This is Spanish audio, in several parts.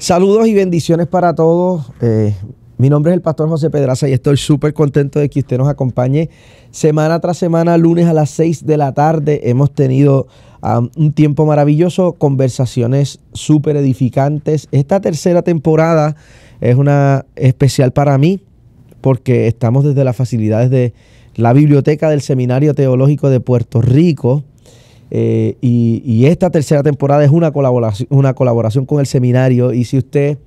Saludos y bendiciones para todos. Eh, mi nombre es el pastor José Pedraza y estoy súper contento de que usted nos acompañe semana tras semana, lunes a las 6 de la tarde. Hemos tenido um, un tiempo maravilloso, conversaciones súper edificantes. Esta tercera temporada es una especial para mí porque estamos desde las facilidades de la biblioteca del Seminario Teológico de Puerto Rico eh, y, esta tercera temporada es una colaboración, con el seminario. Y si usted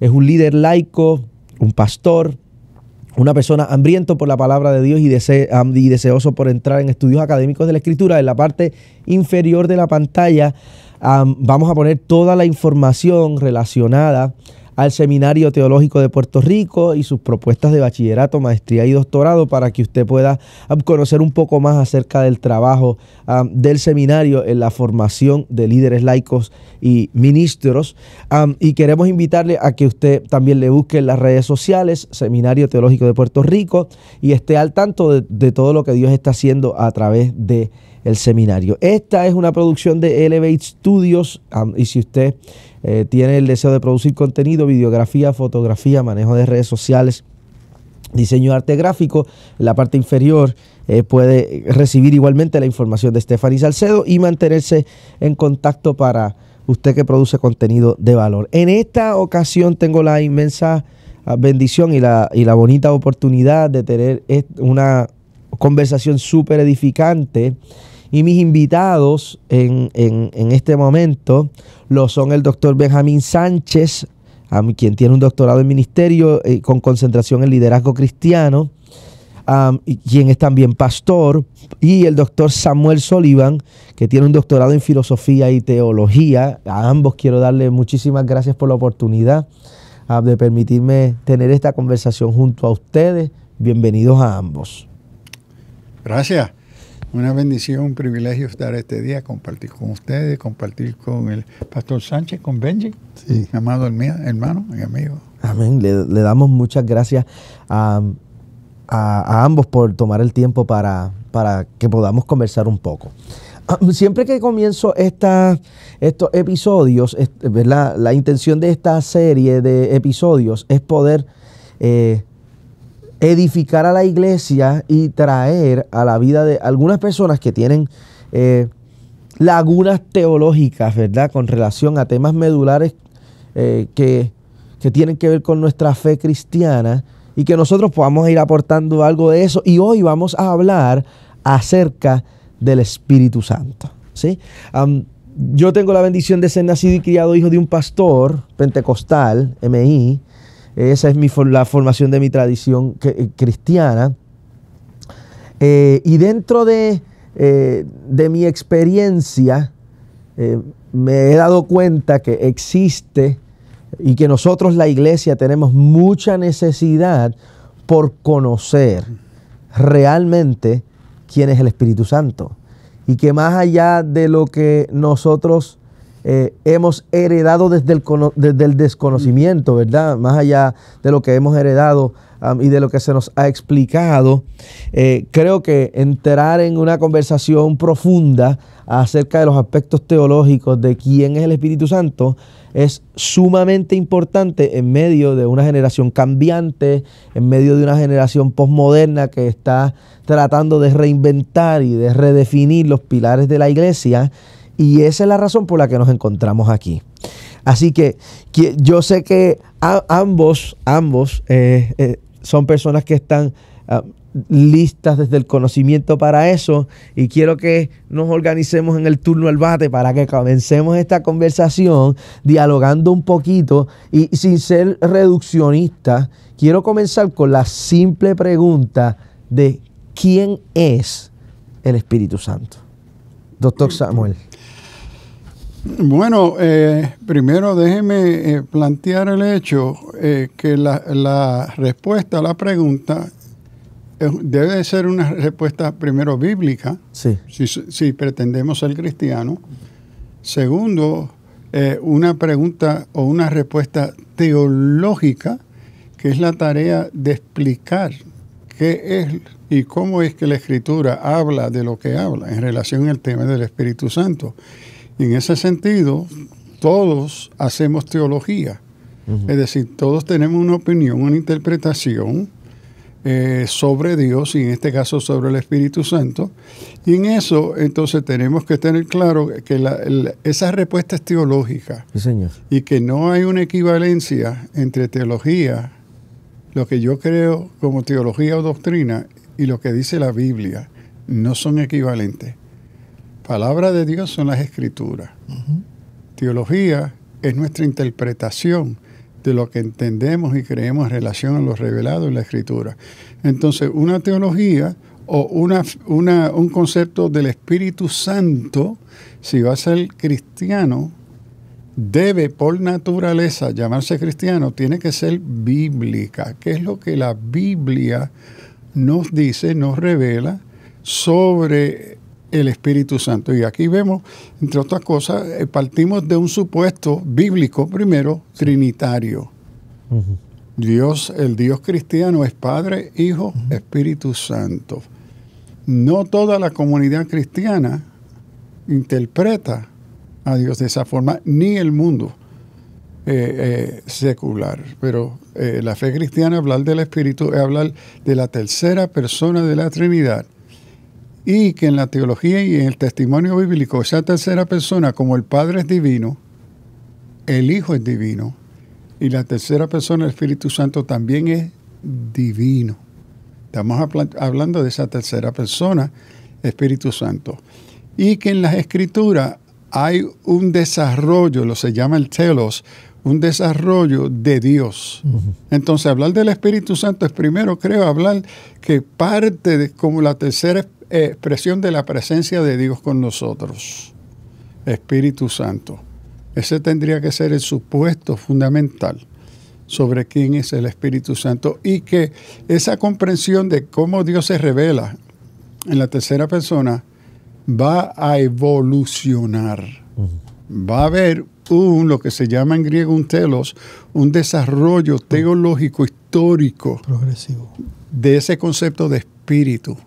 es un líder laico, un pastor, una persona hambriento por la palabra de Dios y, deseoso por entrar en estudios académicos de la escritura, en la parte inferior de la pantalla vamos a poner toda la información relacionada al Seminario Teológico de Puerto Rico y sus propuestas de bachillerato, maestría y doctorado para que usted pueda ah, conocer un poco más acerca del trabajo ah, del seminario en la formación de líderes laicos y ministros. Ah, y queremos invitarle a que usted también le busque en las redes sociales Seminario Teológico de Puerto Rico y esté al tanto de, todo lo que Dios está haciendo a través de el seminario. Esta es una producción de Elevate Studios y si usted eh, tiene el deseo de producir contenido, videografía, fotografía, manejo de redes sociales, diseño arte gráfico, la parte inferior eh, puede recibir igualmente la información de Stephanie Salcedo y mantenerse en contacto para usted que produce contenido de valor. En esta ocasión tengo la inmensa ah, bendición y la, y la bonita oportunidad de tener eh, una conversación súper edificante y mis invitados en, este momento lo son el doctor Benjamín Sánchez, quien tiene un doctorado en ministerio eh, con concentración en liderazgo cristiano, quien es también pastor, y el doctor Samuel Sullivan, que tiene un doctorado en filosofía y teología. A ambos quiero darle muchísimas gracias por la oportunidad de permitirme tener esta conversación junto a ustedes. Bienvenidos a ambos. Gracias. Una bendición, un privilegio estar este día, compartir con ustedes, compartir con el pastor Sánchez, con Benji, sí. amado hermano y amigo. Amén. Le, damos muchas gracias a, ambos por tomar el tiempo para, para que podamos conversar un poco. Ah, siempre que comienzo estos episodios, ¿verdad? la intención de esta serie de episodios es poder eh, edificar a la iglesia y traer a la vida de algunas personas que tienen eh, lagunas teológicas, ¿verdad? Con relación a temas medulares eh, que, que tienen que ver con nuestra fe cristiana y que nosotros podamos ir aportando algo de eso. Y hoy vamos a hablar acerca del Espíritu Santo. ¿sí? yo tengo la bendición de ser nacido y criado hijo de un pastor pentecostal, MI, esa es mi, la formación de mi tradición eh, cristiana. Eh, y dentro de, eh, mi experiencia, me he dado cuenta que existe y que nosotros, la iglesia, tenemos mucha necesidad por conocer realmente quién es el Espíritu Santo. Y que más allá de lo que nosotros eh, hemos heredado desde el, desconocimiento, ¿verdad? Más allá de lo que hemos heredado y de lo que se nos ha explicado, eh, creo que entrar en una conversación profunda acerca de los aspectos teológicos de quién es el Espíritu Santo es sumamente importante en medio de una generación cambiante, en medio de una generación posmoderna que está tratando de reinventar y de redefinir los pilares de la iglesia y esa es la razón por la que nos encontramos aquí. Así que, yo sé que ambos, ambos eh, eh, son personas que están ah, listas desde el conocimiento para eso y quiero que nos organicemos en el turno al bate para que comencemos esta conversación dialogando un poquito y sin ser reduccionista, quiero comenzar con la simple pregunta de quién es el Espíritu Santo. Doctor Samuel. Bueno, eh, primero déjeme eh, plantear el hecho eh, que la, respuesta a la pregunta debe ser una respuesta primero bíblica, sí. si, si, pretendemos ser cristianos. Segundo, una pregunta o una respuesta teológica, que es la tarea de explicar qué es y cómo es que la escritura habla de lo que habla en relación al tema del Espíritu Santo en ese sentido, todos hacemos teología. Es decir, todos tenemos una opinión, una interpretación eh, sobre Dios y en este caso sobre el Espíritu Santo. Y en eso entonces tenemos que tener claro que esa respuesta es teológica. Y que no hay una equivalencia entre teología, lo que yo creo como teología o doctrina, y lo que dice la Biblia. No son equivalentes. Palabra de Dios son las escrituras. Teología es nuestra interpretación de lo que entendemos y creemos en relación a lo revelado en la escritura. Entonces, una teología o una, un concepto del Espíritu Santo, si va a ser cristiano, debe por naturaleza llamarse cristiano, tiene que ser bíblica, ¿Qué es lo que la Biblia nos dice, nos revela sobre el Espíritu Santo. Y aquí vemos, entre otras cosas, eh, partimos de un supuesto bíblico primero, trinitario. Dios, el Dios cristiano es Padre, Hijo, Espíritu Santo. No toda la comunidad cristiana interpreta a Dios de esa forma, ni el mundo eh, eh, secular. Pero la fe cristiana, hablar del Espíritu, es hablar de la tercera persona de la Trinidad y que en la teología y en el testimonio bíblico esa tercera persona, como el Padre es divino, el Hijo es divino y la tercera persona, el Espíritu Santo, también es divino. Estamos hablando de esa tercera persona, Espíritu Santo. Y que en las escrituras hay un desarrollo, lo se llama el telos, un desarrollo de Dios. Entonces, hablar del Espíritu Santo es primero, creo, hablar que parte de como la tercera expresión de la presencia de Dios con nosotros, Espíritu Santo. Ese tendría que ser el supuesto fundamental sobre quién es el Espíritu Santo y que esa comprensión de cómo Dios se revela en la tercera persona va a evolucionar. Va a haber un, lo que se llama en griego un telos, un desarrollo teológico, histórico. Progresivo. De ese concepto de espíritu.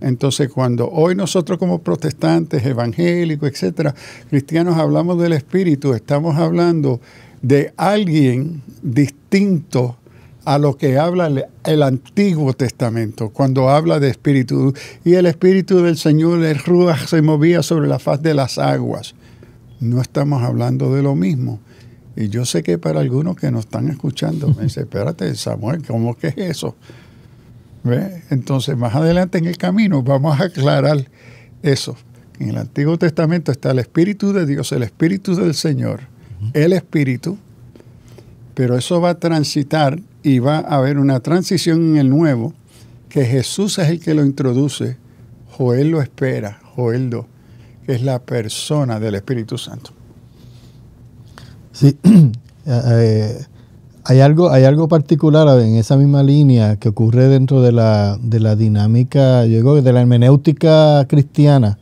Entonces, cuando hoy nosotros como protestantes, evangélicos, etcétera, cristianos hablamos del Espíritu, estamos hablando de alguien distinto a lo que habla el Antiguo Testamento, cuando habla de Espíritu. Y el Espíritu del Señor, el Ruach, se movía sobre la faz de las aguas. No estamos hablando de lo mismo. Y yo sé que para algunos que nos están escuchando, me dicen, espérate, Samuel, ¿cómo que es eso? Entonces, más adelante en el camino vamos a aclarar eso. En el Antiguo Testamento está el Espíritu de Dios, el Espíritu del Señor, el Espíritu, pero eso va a transitar y va a haber una transición en el Nuevo, que Jesús es el que lo introduce, Joel lo espera, Joel 2, que es la persona del Espíritu Santo. Sí, eh, eh, hay algo, hay algo particular en esa misma línea que ocurre dentro de la, de la dinámica, yo digo, de la hermenéutica cristiana,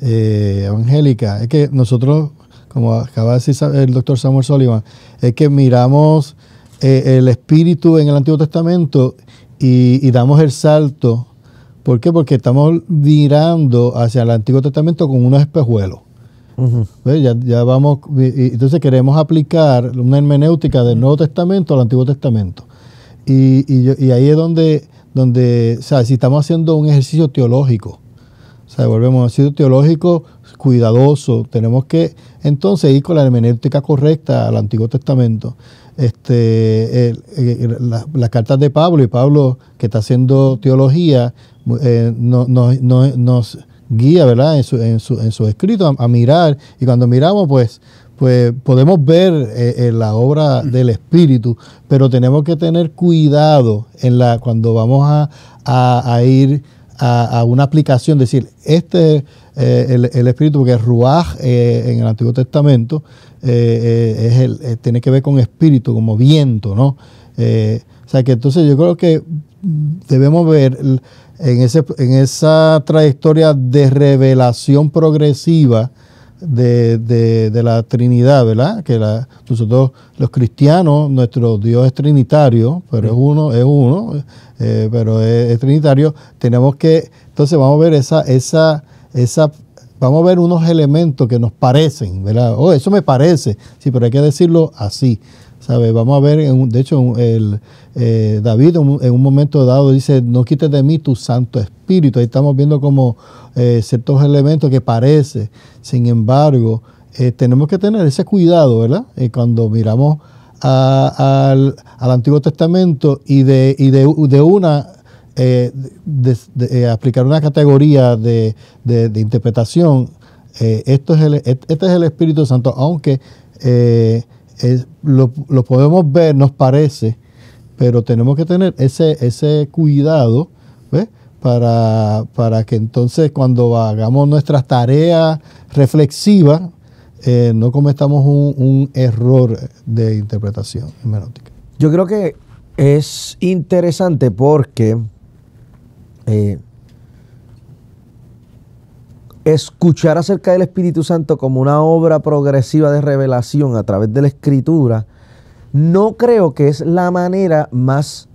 eh, evangélica. Es que nosotros, como acaba de decir el doctor Samuel Sullivan, es que miramos eh, el espíritu en el Antiguo Testamento y, y damos el salto. ¿Por qué? Porque estamos mirando hacia el Antiguo Testamento con unos espejuelos ya, vamos, entonces queremos aplicar una hermenéutica del Nuevo Testamento al Antiguo Testamento. Y, ahí es donde, donde, o sea, si estamos haciendo un ejercicio teológico, o sea, volvemos a un ejercicio teológico cuidadoso, tenemos que entonces ir con la hermenéutica correcta al Antiguo Testamento. Este, las cartas de Pablo y Pablo que está haciendo teología eh, no, no, nos guía, ¿verdad? En sus en su, en su escritos a, mirar. Y cuando miramos, pues, pues podemos ver eh, eh, la obra mm. del Espíritu, pero tenemos que tener cuidado en la, cuando vamos a, a, ir a, una aplicación, decir, este eh, el, Espíritu, porque Ruach en el Antiguo Testamento es el, tiene que ver con espíritu, como viento, ¿no? o sea que entonces yo creo que debemos ver en, ese, en esa trayectoria de revelación progresiva de, de, la Trinidad, ¿verdad? Que la, nosotros los cristianos, nuestro Dios es trinitario, pero es uno, es uno, eh, pero es, trinitario. Tenemos que, entonces vamos a ver esa, esa, esa, vamos a ver unos elementos que nos parecen, ¿verdad? Oh, eso me parece, sí, pero hay que decirlo así. Vamos a ver, de hecho, eh, David en un momento dado dice, no quites de mí tu Santo Espíritu. Ahí estamos viendo como eh, ciertos elementos que parece. Sin embargo, eh, tenemos que tener ese cuidado, ¿verdad? cuando miramos al, Antiguo Testamento y de, una... De, aplicar una categoría de, interpretación, esto es este es el Espíritu Santo, aunque eh, lo, podemos ver, nos parece, pero tenemos que tener ese, ese cuidado, Para, que entonces cuando hagamos nuestras tareas reflexivas, eh, no cometamos un, error de interpretación hermenéutica. Yo creo que es interesante porque eh, escuchar acerca del Espíritu Santo como una obra progresiva de revelación a través de la escritura, no creo que es la manera más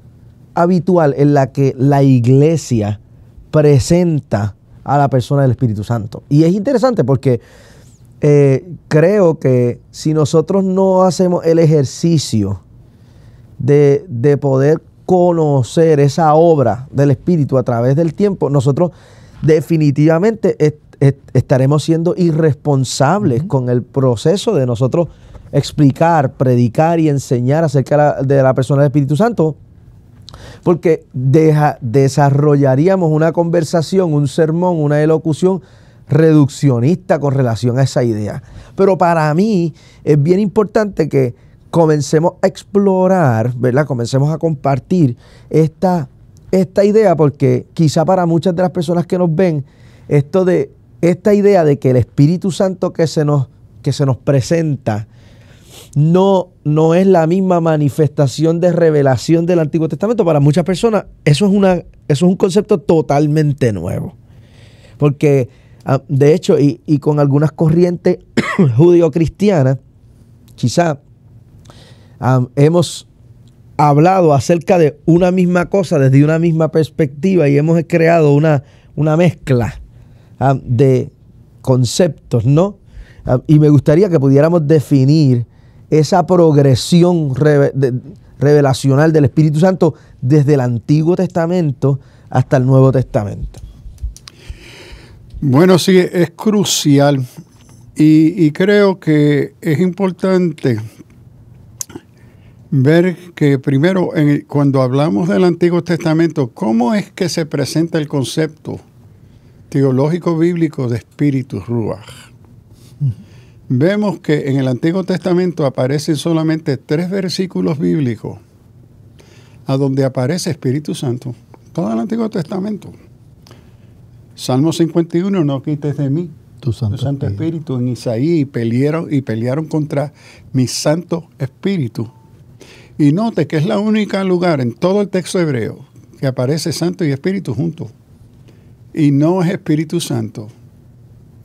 habitual en la que la iglesia presenta a la persona del Espíritu Santo. Y es interesante porque eh, creo que si nosotros no hacemos el ejercicio de, de poder conocer esa obra del Espíritu a través del tiempo, nosotros definitivamente estaremos siendo irresponsables con el proceso de nosotros explicar, predicar y enseñar acerca de la, persona del Espíritu Santo, porque deja, desarrollaríamos una conversación, un sermón, una elocución reduccionista con relación a esa idea. Pero para mí es bien importante que comencemos a explorar, ¿verdad? Comencemos a compartir esta, esta idea, porque quizá para muchas de las personas que nos ven, esto de esta idea de que el Espíritu Santo que se nos, que se nos presenta no, no es la misma manifestación de revelación del Antiguo Testamento, para muchas personas eso es, una, es un concepto totalmente nuevo. Porque, ah, de hecho, y, con algunas corrientes judío cristianas quizá ah, hemos hablado acerca de una misma cosa desde una misma perspectiva y hemos creado una, una mezcla Ah, de conceptos, ¿no? Ah, y me gustaría que pudiéramos definir esa progresión revelacional del Espíritu Santo desde el Antiguo Testamento hasta el Nuevo Testamento. Bueno, sí, es crucial y, creo que es importante ver que primero, cuando hablamos del Antiguo Testamento, ¿cómo es que se presenta el concepto teológico bíblico de Espíritu ruach. Vemos que en el Antiguo Testamento aparecen solamente tres versículos bíblicos a donde aparece Espíritu Santo. Todo el Antiguo Testamento. Salmo 51, no quites de mí tu Santo, Santo Espíritu. En Isaí pelearon, y pelearon contra mi Santo Espíritu. Y note que es la única lugar en todo el texto hebreo que aparece Santo y Espíritu juntos. Y no es Espíritu Santo,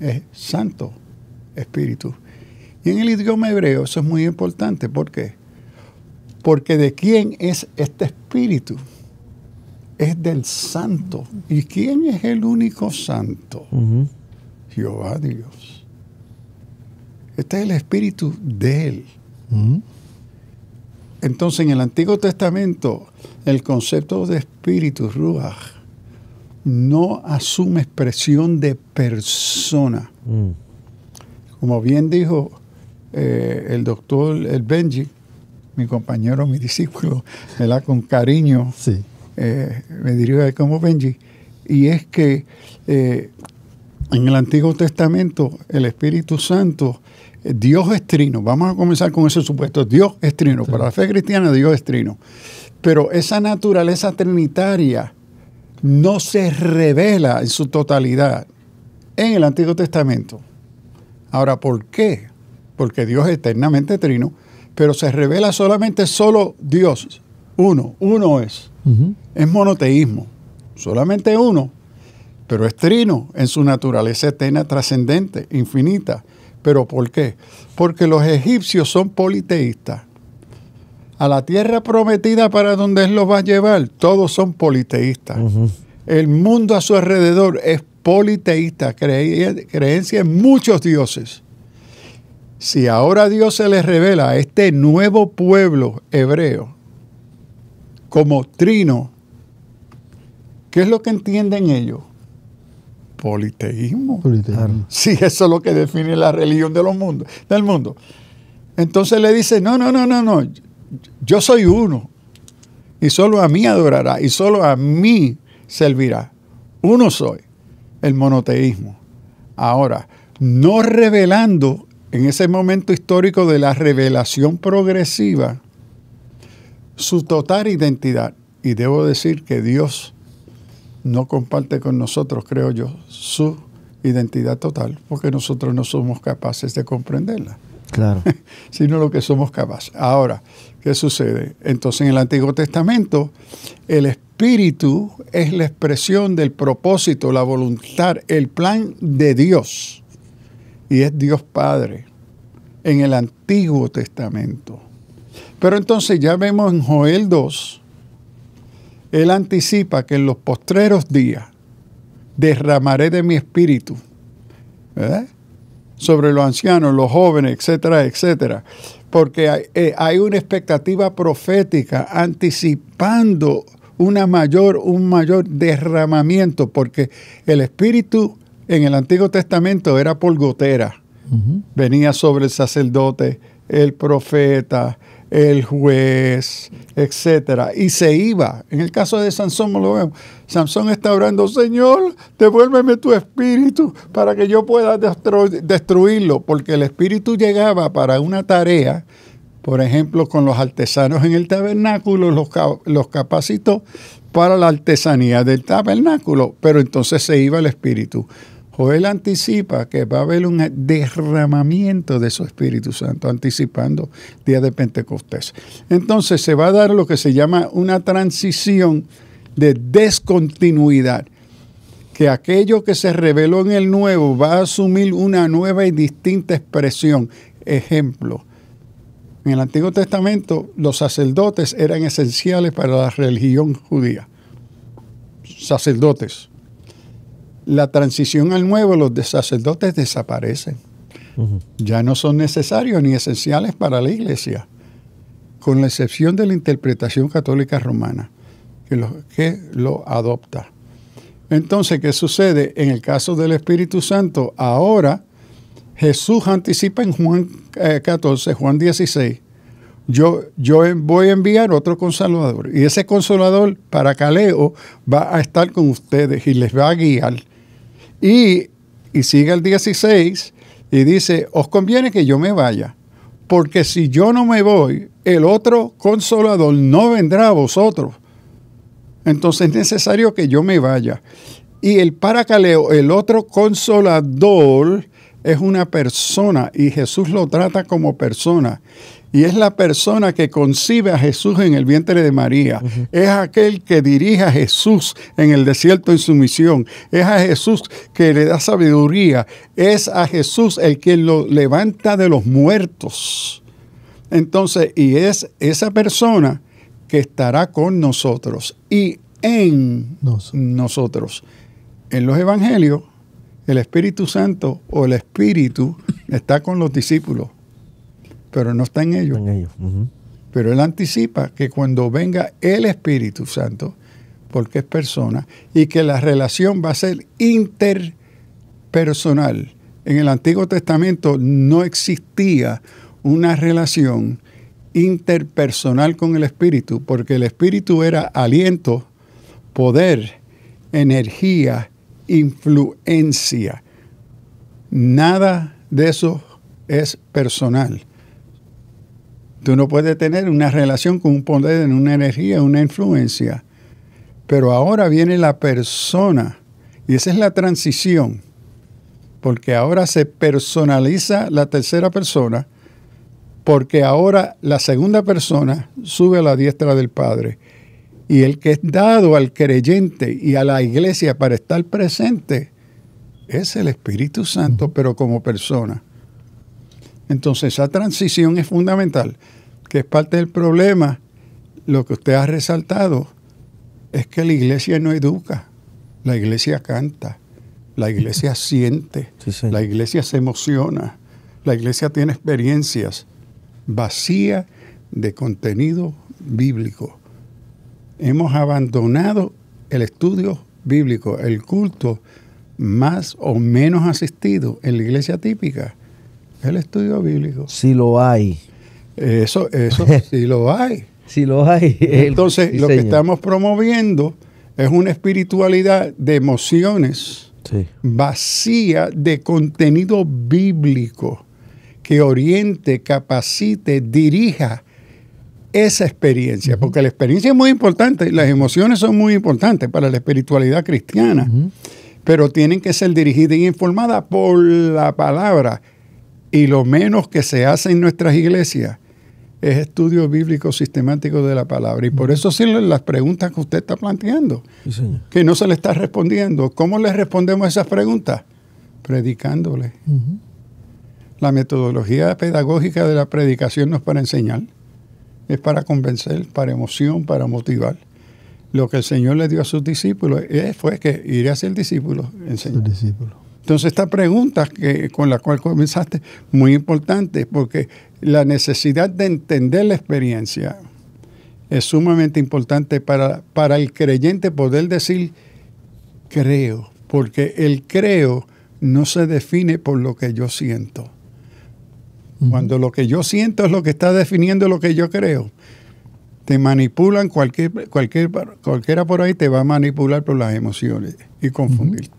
es Santo Espíritu. Y en el idioma hebreo eso es muy importante. ¿Por qué? Porque de quién es este Espíritu? Es del Santo. ¿Y quién es el único Santo? Jehová Dios. Este es el Espíritu de Él. Entonces en el Antiguo Testamento el concepto de Espíritu, Ruach, no asume expresión de persona. Mm. Como bien dijo eh, el doctor el Benji, mi compañero, mi discípulo, con cariño, eh, me diría como Benji, y es que eh, en el Antiguo Testamento el Espíritu Santo, Dios es trino, vamos a comenzar con ese supuesto, Dios es trino, para la fe cristiana Dios es trino, pero esa naturaleza trinitaria, no se revela en su totalidad en el Antiguo Testamento. Ahora, ¿por qué? Porque Dios es eternamente trino, pero se revela solamente solo Dios, uno, uno es. Es monoteísmo, solamente uno, pero es trino en su naturaleza eterna, trascendente, infinita. ¿Pero por qué? Porque los egipcios son politeístas a la tierra prometida para donde Él los va a llevar, todos son politeístas. El mundo a su alrededor es politeísta, creencia en muchos dioses. Si ahora Dios se les revela a este nuevo pueblo hebreo como trino, ¿qué es lo que entienden ellos? Politeísmo. Politeísmo. Sí, eso es lo que define la religión de los mundos, del mundo. Entonces le dice, no, no, no, no, no yo soy uno y solo a mí adorará y solo a mí servirá. Uno soy, el monoteísmo. Ahora, no revelando en ese momento histórico de la revelación progresiva su total identidad. Y debo decir que Dios no comparte con nosotros, creo yo, su identidad total, porque nosotros no somos capaces de comprenderla. Claro. sino lo que somos capaces. Ahora, sucede? Entonces en el Antiguo Testamento el espíritu es la expresión del propósito, la voluntad, el plan de Dios. Y es Dios Padre en el Antiguo Testamento. Pero entonces ya vemos en Joel 2, él anticipa que en los postreros días derramaré de mi espíritu sobre los ancianos, los jóvenes, etcétera, etcétera porque eh, hay, una expectativa profética anticipando una mayor, un mayor derramamiento, porque el Espíritu en el Antiguo Testamento era por gotera. Venía sobre el sacerdote, el profeta, el juez, etcétera, y se iba. En el caso de Sansón, lo Sansón está orando, Señor, devuélveme tu espíritu para que yo pueda destruirlo, porque el espíritu llegaba para una tarea, por ejemplo, con los artesanos en el tabernáculo, los, los capacitó para la artesanía del tabernáculo, pero entonces se iba el espíritu o él anticipa que va a haber un derramamiento de su Espíritu Santo, anticipando día de Pentecostés. Entonces se va a dar lo que se llama una transición de descontinuidad, que aquello que se reveló en el nuevo va a asumir una nueva y distinta expresión. Ejemplo, en el Antiguo Testamento los sacerdotes eran esenciales para la religión judía. Sacerdotes, la transición al nuevo, los sacerdotes desaparecen. Ya no son necesarios ni esenciales para la iglesia, con la excepción de la interpretación católica romana, que lo, que lo adopta. Entonces, ¿qué sucede? En el caso del Espíritu Santo, ahora Jesús anticipa en Juan 14, eh, Juan 16, yo, yo, voy a enviar otro consolador. Y ese consolador para Caleo va a estar con ustedes y les va a guiar y, y sigue el 16 y dice, os conviene que yo me vaya, porque si yo no me voy, el otro consolador no vendrá a vosotros. Entonces es necesario que yo me vaya. Y el paracaleo, el otro consolador, es una persona y Jesús lo trata como persona y es la persona que concibe a Jesús en el vientre de María. Es aquel que dirige a Jesús en el desierto en su misión. Es a Jesús que le da sabiduría. Es a Jesús el que lo levanta de los muertos. Entonces, y es esa persona que estará con nosotros y en nosotros. En los evangelios, el Espíritu Santo o el Espíritu está con los discípulos pero no está en ellos. Pero él anticipa que cuando venga el Espíritu Santo, porque es persona, y que la relación va a ser interpersonal. En el Antiguo Testamento no existía una relación interpersonal con el Espíritu, porque el Espíritu era aliento, poder, energía, influencia. Nada de eso es personal. Tú no tener una relación con un poder, una energía, una influencia. Pero ahora viene la persona y esa es la transición, porque ahora se personaliza la tercera persona, porque ahora la segunda persona sube a la diestra del Padre. Y el que es dado al creyente y a la iglesia para estar presente es el Espíritu Santo, pero como persona. Entonces esa transición es fundamental, que es parte del problema. Lo que usted ha resaltado es que la iglesia no educa, la iglesia canta, la iglesia siente, la iglesia se emociona, la iglesia tiene experiencias vacía de contenido bíblico. Hemos abandonado el estudio bíblico, el culto más o menos asistido en la iglesia típica el estudio bíblico. Si lo hay. Eh, eso, eso, si lo hay. Si lo hay. Entonces, lo que estamos promoviendo es una espiritualidad de emociones vacía de contenido bíblico que oriente, capacite, dirija esa experiencia, porque la experiencia es muy importante, las emociones son muy importantes para la espiritualidad cristiana, pero tienen que ser dirigidas y e informadas por la palabra y lo menos que se hace en nuestras iglesias es estudio bíblico sistemático de la palabra. Y por eso sirven las preguntas que usted está planteando, que no se le está respondiendo. ¿Cómo le respondemos a esas preguntas? Predicándole. La metodología pedagógica de la predicación no es para enseñar, es para convencer, para emoción, para motivar. Lo que el Señor le dio a sus discípulos fue que iré a ser discípulo, enseñar. Entonces, esta pregunta que, con la cual comenzaste, muy importante, porque la necesidad de entender la experiencia es sumamente importante para, el creyente poder decir, creo, porque el creo no se define por lo que yo siento. Cuando lo que yo siento es lo que está definiendo lo que yo creo. Te manipulan, cualquier, cualquier, cualquiera por ahí te va a manipular por las emociones y confundirte.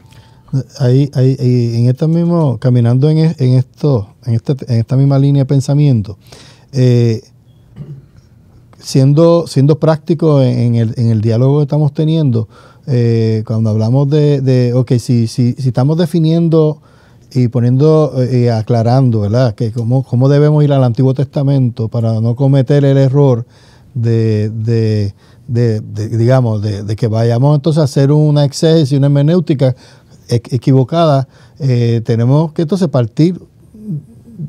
Ahí, ahí, en esta mismo, caminando en, esto, este, en, esta misma línea de pensamiento, eh, siendo, siendo práctico en el, diálogo que estamos teniendo, eh, cuando hablamos de, de ok, si, si, si, estamos definiendo y poniendo eh, y aclarando, ¿verdad? Que cómo, cómo, debemos ir al Antiguo Testamento para no cometer el error de, digamos, de, que vayamos entonces a hacer una exégesis, una hermenéutica equivocada, eh, tenemos que entonces partir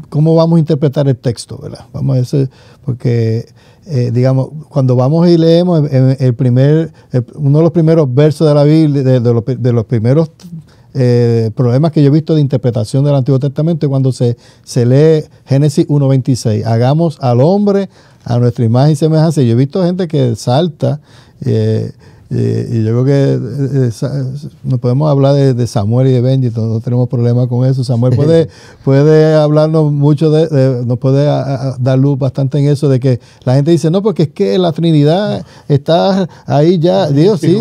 cómo vamos a interpretar el texto, ¿verdad? Vamos a eso, porque eh, digamos, cuando vamos y leemos eh, el, primer, uno de los primeros versos de la Biblia, de, los, primeros problemas que yo he visto de interpretación del Antiguo Testamento, cuando se, se lee Génesis 1.26, hagamos al hombre a nuestra imagen y semejanza. Yo he visto gente que salta. Eh, y, yo creo que eh, eh, nos podemos hablar de, Samuel y de Benji, no, tenemos problema con eso. Samuel puede, puede hablarnos mucho, de, nos puede dar luz bastante en eso, de que la gente dice, no, porque es que la Trinidad está ahí ya. Dios, sí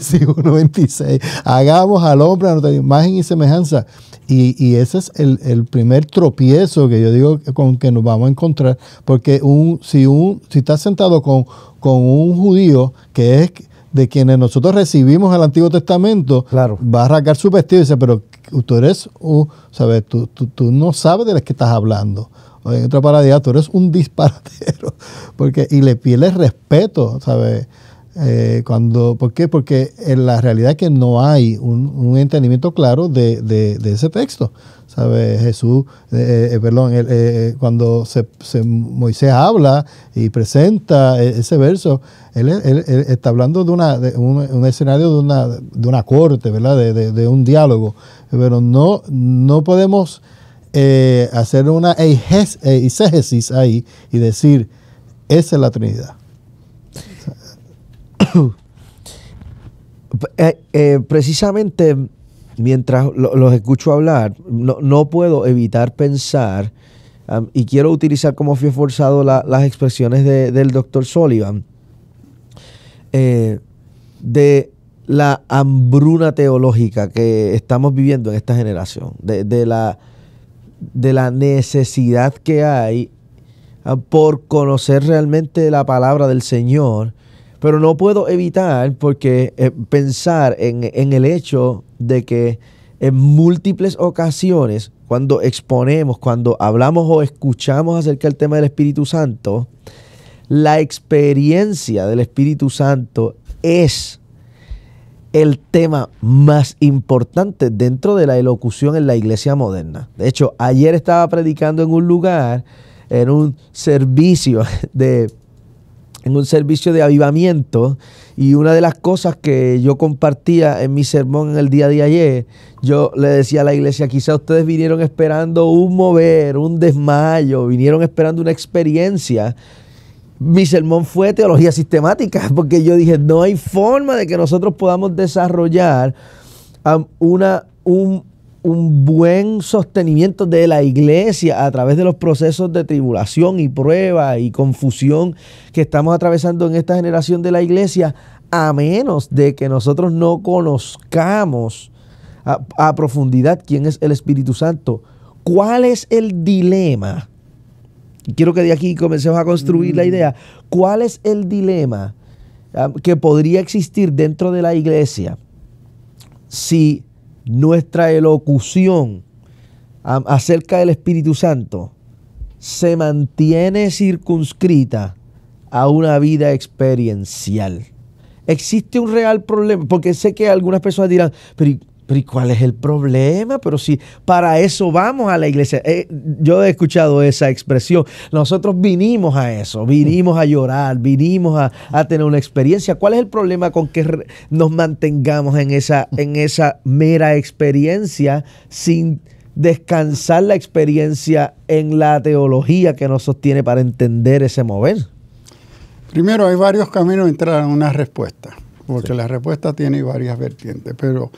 siglo 1.26. Hagamos al hombre a nuestra imagen y semejanza. Y, y ese es el, primer tropiezo que yo digo con que nos vamos a encontrar. Porque un, si, un, si estás sentado con, con un judío que es de quienes nosotros recibimos el Antiguo Testamento, va a arrancar su vestido y dice, pero tú eres, sabes, tú, tú, no sabes de lo que estás hablando. O en otra palabra, tú eres un disparatero. Porque, y le pierdes respeto, ¿sabes? Eh, cuando, ¿Por qué? Porque en la realidad que no hay un, entendimiento claro de, ese texto. ¿Sabe? Jesús, eh, eh, perdón, cuando se, Moisés habla y presenta e, ese verso, él, está hablando de, una, de un, escenario de una, de una corte, ¿verdad? De, un diálogo. Pero no, no podemos hacer una eisegesis ahí y decir, esa es la Trinidad. Eh, eh, precisamente mientras los escucho hablar, no, puedo evitar pensar, y quiero utilizar como fui forzado las expresiones del doctor Sullivan, eh, de la hambruna teológica que estamos viviendo en esta generación, de, la, de la necesidad que hay por conocer realmente la palabra del Señor pero no puedo evitar porque eh, pensar en, el hecho de que en múltiples ocasiones, cuando exponemos, cuando hablamos o escuchamos acerca del tema del Espíritu Santo, la experiencia del Espíritu Santo es el tema más importante dentro de la elocución en la iglesia moderna. De hecho, ayer estaba predicando en un lugar, en un servicio de en un servicio de avivamiento y una de las cosas que yo compartía en mi sermón en el día de ayer, yo le decía a la iglesia, quizá ustedes vinieron esperando un mover, un desmayo, vinieron esperando una experiencia. Mi sermón fue teología sistemática, porque yo dije, no hay forma de que nosotros podamos desarrollar una, un, un buen sostenimiento de la iglesia a través de los procesos de tribulación y prueba y confusión que estamos atravesando en esta generación de la iglesia, a menos de que nosotros no conozcamos a, profundidad quién es el Espíritu Santo. ¿Cuál es el dilema? Quiero que de aquí comencemos a construir la mm. idea. ¿Cuál es el dilema ah, que podría existir dentro de la iglesia si nuestra elocución acerca del Espíritu Santo se mantiene circunscrita a una vida experiencial. Existe un real problema, porque sé que algunas personas dirán, pero pero ¿y cuál es el problema? Pero si para eso vamos a la iglesia. Eh, yo he escuchado esa expresión. Nosotros vinimos a eso, vinimos a llorar, vinimos a, tener una experiencia. ¿Cuál es el problema con que nos mantengamos en esa, en esa mera experiencia sin descansar la experiencia en la teología que nos sostiene para entender ese mover? Primero, hay varios caminos de entrar a una respuesta, porque la respuesta tiene varias vertientes, pero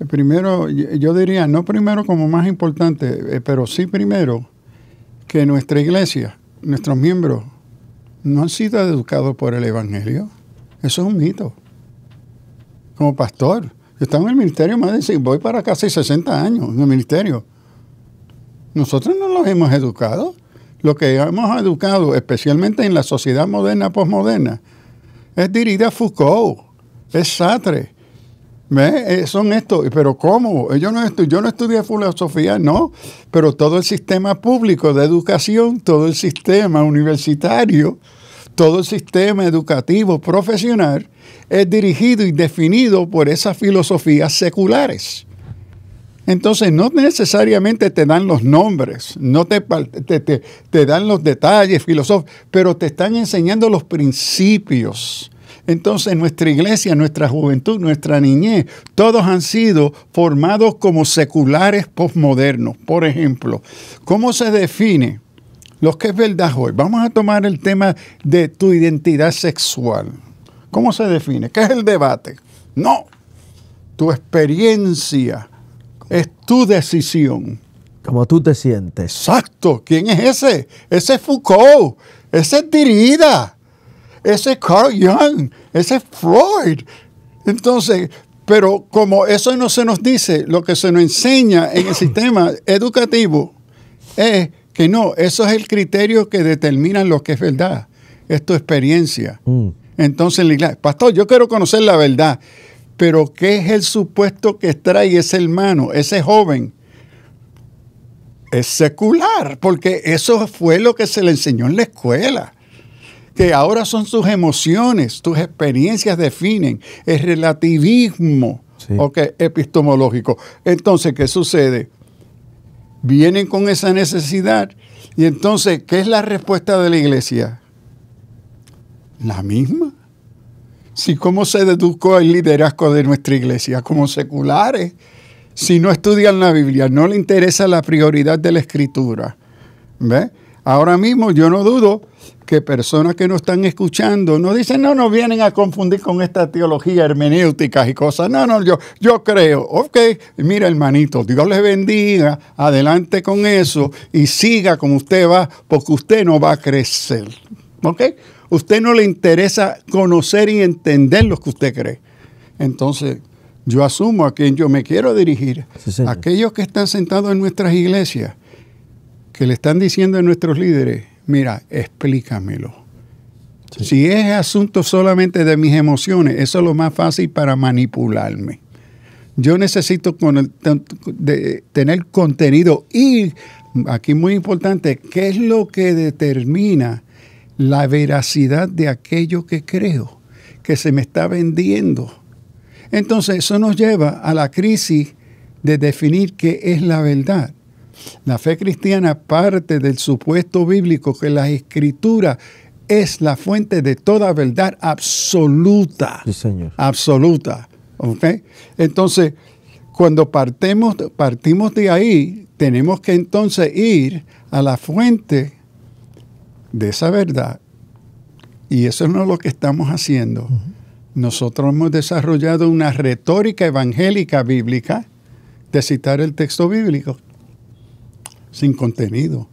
eh, primero, eh, yo diría, no primero como más importante, eh, pero sí primero que nuestra iglesia, nuestros miembros, no han sido educados por el Evangelio. Eso es un mito. Como pastor, yo estaba en el ministerio más de voy para casi 60 años en el ministerio. Nosotros no los hemos educado. Lo que hemos educado, especialmente en la sociedad moderna, posmoderna, es dirigida a Foucault, es Sartre, eh, son estos, pero ¿cómo? Eh, yo no, estudié, yo no filosofía, no, pero todo el sistema público de educación, todo el sistema universitario, todo el sistema educativo profesional es dirigido y definido por esas filosofías seculares. Entonces no necesariamente te dan los nombres, no te, te, te dan los detalles filosóficos, pero te están enseñando los principios entonces nuestra iglesia, nuestra juventud, nuestra niñez, todos han sido formados como seculares postmodernos. Por ejemplo, ¿cómo se define lo que es verdad hoy? Vamos a tomar el tema de tu identidad sexual. ¿Cómo se define? ¿Qué es el debate? No, tu experiencia es tu decisión. Como tú te sientes. Exacto. ¿Quién es ese? Ese es Foucault. Ese es Dirida ese es Carl Jung, ese es Freud. Entonces, pero como eso no se nos dice, lo que se nos enseña en el sistema educativo es que no, eso es el criterio que determina lo que es verdad, es tu experiencia. Mm. Entonces, la iglesia, pastor, yo quiero conocer la verdad, pero ¿qué es el supuesto que extrae ese hermano, ese joven? Es secular, porque eso fue lo que se le enseñó en la escuela que ahora son sus emociones, tus experiencias definen, el relativismo epistemológico. Entonces, ¿qué sucede? Vienen con esa necesidad y entonces, ¿qué es la respuesta de la iglesia? La misma. Si cómo se deducó el liderazgo de nuestra iglesia como seculares, si no estudian la Biblia, no le interesa la prioridad de la escritura. ¿Ve? Ahora mismo yo no dudo que personas que nos están escuchando no dicen, no, no vienen a confundir con esta teología hermenéutica y cosas. No, no, yo, yo creo. Ok, mira hermanito, Dios les bendiga, adelante con eso y siga como usted va, porque usted no va a crecer. ¿Ok? Usted no le interesa conocer y entender lo que usted cree. Entonces, yo asumo a quien yo me quiero dirigir, aquellos que están sentados en nuestras iglesias que le están diciendo a nuestros líderes, mira, explícamelo. Si es asunto solamente de mis emociones, eso es lo más fácil para manipularme. Yo necesito tener contenido y, aquí muy importante, ¿qué es lo que determina la veracidad de aquello que creo, que se me está vendiendo? Entonces, eso nos lleva a la crisis de definir qué es la verdad. La fe cristiana parte del supuesto bíblico que la escritura es la fuente de toda verdad absoluta. señor. Absoluta. ¿Okay? Entonces, cuando partemos, partimos de ahí, tenemos que entonces ir a la fuente de esa verdad. Y eso no es lo que estamos haciendo. Nosotros hemos desarrollado una retórica evangélica bíblica de citar el texto bíblico sin contenido.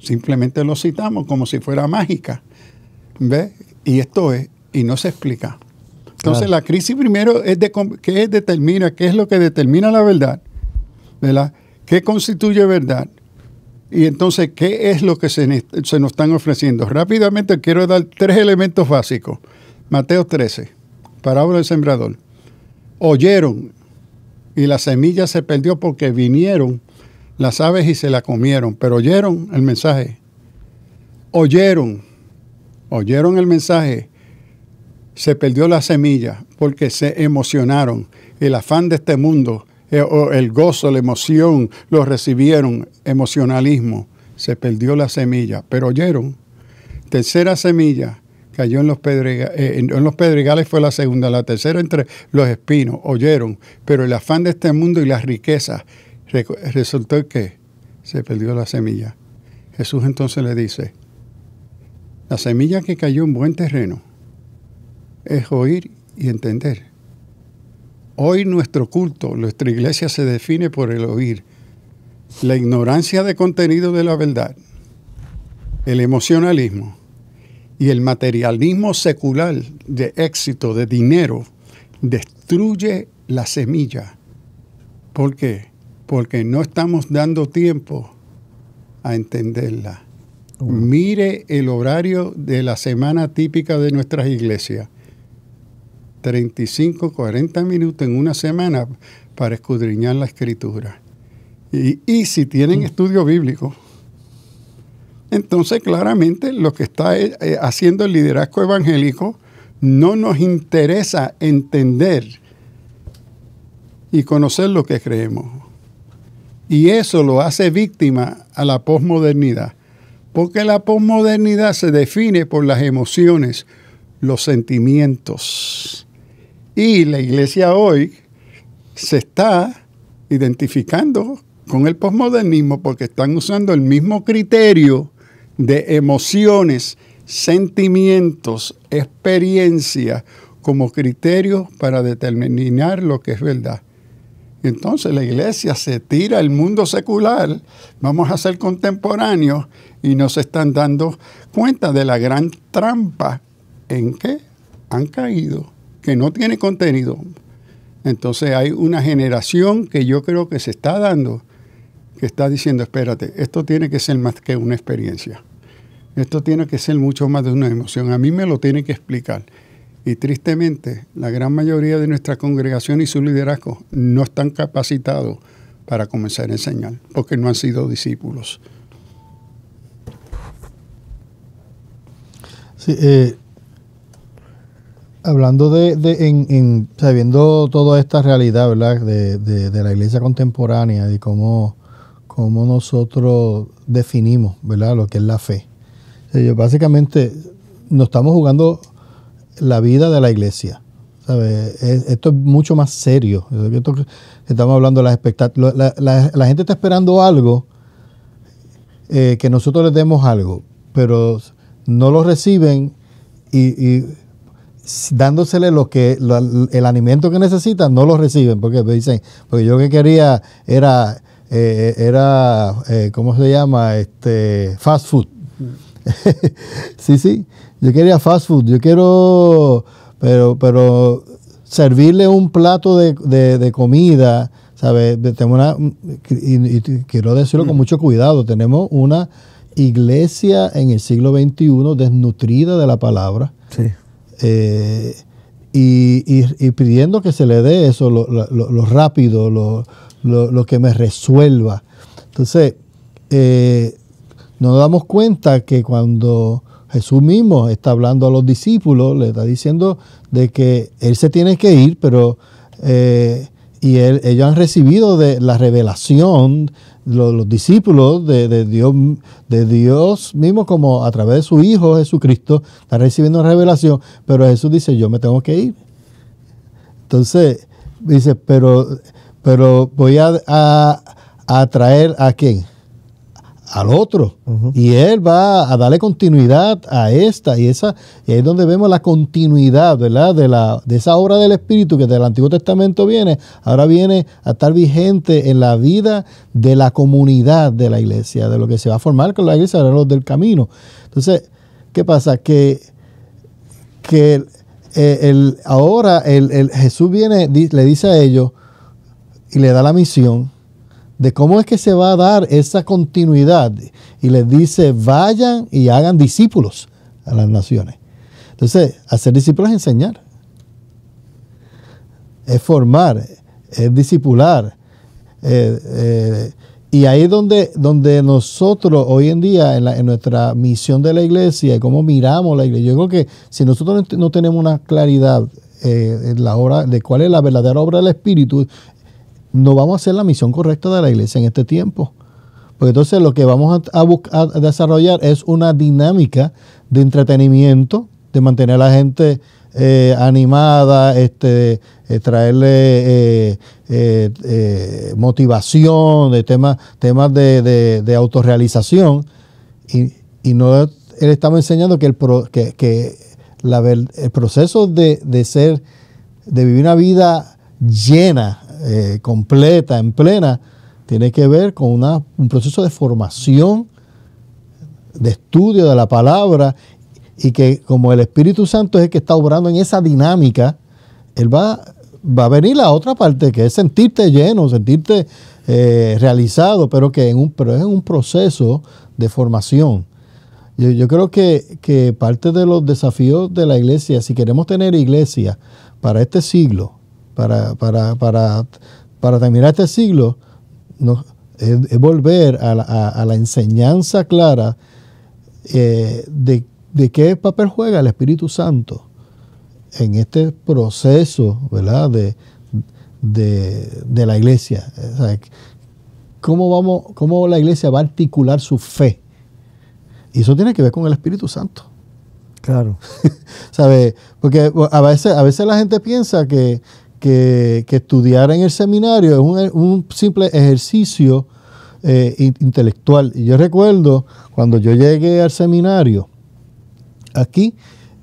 Simplemente lo citamos como si fuera mágica. ¿ve? Y esto es, y no se explica. Entonces la crisis primero es de qué determina, qué es lo que determina la verdad, ¿verdad? ¿Qué constituye verdad? Y entonces, ¿qué es lo que se, se nos están ofreciendo? Rápidamente quiero dar tres elementos básicos. Mateo 13, parábola del sembrador. Oyeron y la semilla se perdió porque vinieron las aves y se la comieron, pero oyeron el mensaje. Oyeron, oyeron el mensaje. Se perdió la semilla porque se emocionaron. El afán de este mundo, eh, el gozo, la emoción, lo recibieron, emocionalismo. Se perdió la semilla, pero oyeron. Tercera semilla cayó eh, en los, pedregales, fue la segunda, la tercera entre los espinos, oyeron, pero el afán de este mundo y las riquezas Resultó que se perdió la semilla. Jesús entonces le dice, la semilla que cayó en buen terreno es oír y entender. Hoy nuestro culto, nuestra iglesia se define por el oír, la ignorancia de contenido de la verdad, el emocionalismo y el materialismo secular de éxito, de dinero, destruye la semilla. ¿Por qué? porque no estamos dando tiempo a entenderla. Mire el horario de la semana típica de nuestras iglesias. 35, 40 minutos en una semana para escudriñar la escritura. Y, si tienen mm. estudio bíblico, entonces claramente lo que está eh, eh, haciendo el liderazgo evangélico no nos interesa entender y conocer lo que creemos. Y eso lo hace víctima a la posmodernidad, porque la posmodernidad se define por las emociones, los sentimientos. Y la iglesia hoy se está identificando con el posmodernismo porque están usando el mismo criterio de emociones, sentimientos, experiencias como criterio para determinar lo que es verdad. Entonces la iglesia se tira al mundo secular, vamos a ser contemporáneos y nos están dando cuenta de la gran trampa en que han caído, que no tiene contenido. Entonces hay una generación que yo creo que se está dando, que está diciendo, espérate, esto tiene que ser más que una experiencia. Esto tiene que ser mucho más de una emoción. A mí me lo tiene que explicar. Y tristemente, la gran mayoría de nuestra congregación y su liderazgo no están capacitados para comenzar a enseñar, porque no han sido discípulos. Eh, hablando de, sabiendo toda esta realidad, ¿verdad? De, la iglesia contemporánea, y cómo, cómo nosotros definimos, ¿verdad? Lo que es la fe. Eh, básicamente, nos estamos jugando la vida de la iglesia. Esto es mucho más serio. estamos hablando de las La, la, gente está esperando algo, eh, que nosotros les demos algo, pero no lo reciben y, dándosele que el alimento que necesitan, no lo reciben. Porque pues dicen, porque yo que quería era, eh, era eh, ¿cómo se llama? Este, fast food. sí, sí. Yo quería fast food, yo quiero, pero, pero servirle un plato de, comida, ¿sabes? y, quiero decirlo con mm. mucho cuidado, tenemos una iglesia en el siglo XXI desnutrida de la palabra. Sí. Eh, y, pidiendo que se le dé eso, lo, rápido, lo, que me resuelva. Entonces, eh, nos damos cuenta que cuando Jesús mismo está hablando a los discípulos, le está diciendo de que Él se tiene que ir, pero eh, y ellos han recibido de la revelación, los, discípulos de, Dios, de Dios mismo, como a través de su Hijo Jesucristo, están recibiendo revelación, pero Jesús dice, yo me tengo que ir. Entonces, dice, pero, pero voy a, atraer a quién? al otro. Y él va a darle continuidad a esta y esa. Y ahí es donde vemos la continuidad, ¿verdad? De, la, de esa obra del Espíritu que del Antiguo Testamento viene, ahora viene a estar vigente en la vida de la comunidad de la iglesia, de lo que se va a formar con la iglesia, de los del camino. Entonces, ¿qué pasa? Que, que eh, ahora el, Jesús viene, le dice a ellos y le da la misión de cómo es que se va a dar esa continuidad y les dice, vayan y hagan discípulos a las naciones. Entonces, hacer discípulos es enseñar, es formar, es discipular. Eh, eh, y ahí es donde, donde nosotros hoy en día, en, nuestra misión de la iglesia, cómo miramos la iglesia, yo creo que si nosotros no tenemos una claridad eh, en la obra, de cuál es la verdadera obra del Espíritu, no vamos a hacer la misión correcta de la iglesia en este tiempo. Porque entonces lo que vamos a, desarrollar es una dinámica de entretenimiento, de mantener a la gente eh, animada, este, eh, traerle eh, motivación, de temas, temas de, autorrealización. Y, no él enseñando que el, el proceso de ser, de vivir una vida llena eh, completa, en plena, tiene que ver con un proceso de formación, de estudio de la palabra, y que como el Espíritu Santo es el que está obrando en esa dinámica, Él va, va a venir la otra parte, que es sentirte lleno, sentirte eh, realizado, pero que en un, pero es un proceso de formación. Yo, creo que, que parte de los desafíos de la iglesia, si queremos tener iglesia para este siglo, para, para, para, para terminar este siglo, no, es, volver a la, a, la enseñanza clara eh, de, qué papel juega el Espíritu Santo en este proceso ¿verdad? De, de, la iglesia. ¿cómo, vamos, ¿Cómo la iglesia va a articular su fe? Y eso tiene que ver con el Espíritu Santo. Claro. ¿Sabe? Porque a veces, a veces la gente piensa que, que, que estudiar en el seminario es un, simple ejercicio eh, intelectual. Y yo recuerdo cuando yo llegué al seminario aquí,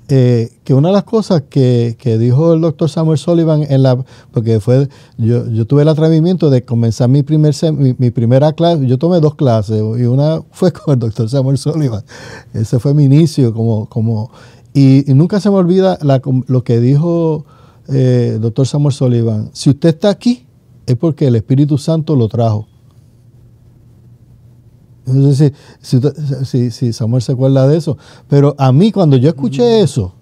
eh, que una de las cosas que, dijo el doctor Samuel Sullivan en la porque fue yo, tuve el atrevimiento de comenzar mi primer mi, primera clase yo tomé dos clases y una fue con el doctor Samuel Sullivan ese fue mi inicio como como y, nunca se me olvida lo que dijo eh, doctor Samuel Sullivan, si usted está aquí es porque el Espíritu Santo lo trajo. si, Samuel se acuerda de eso, pero a mí cuando yo escuché eso,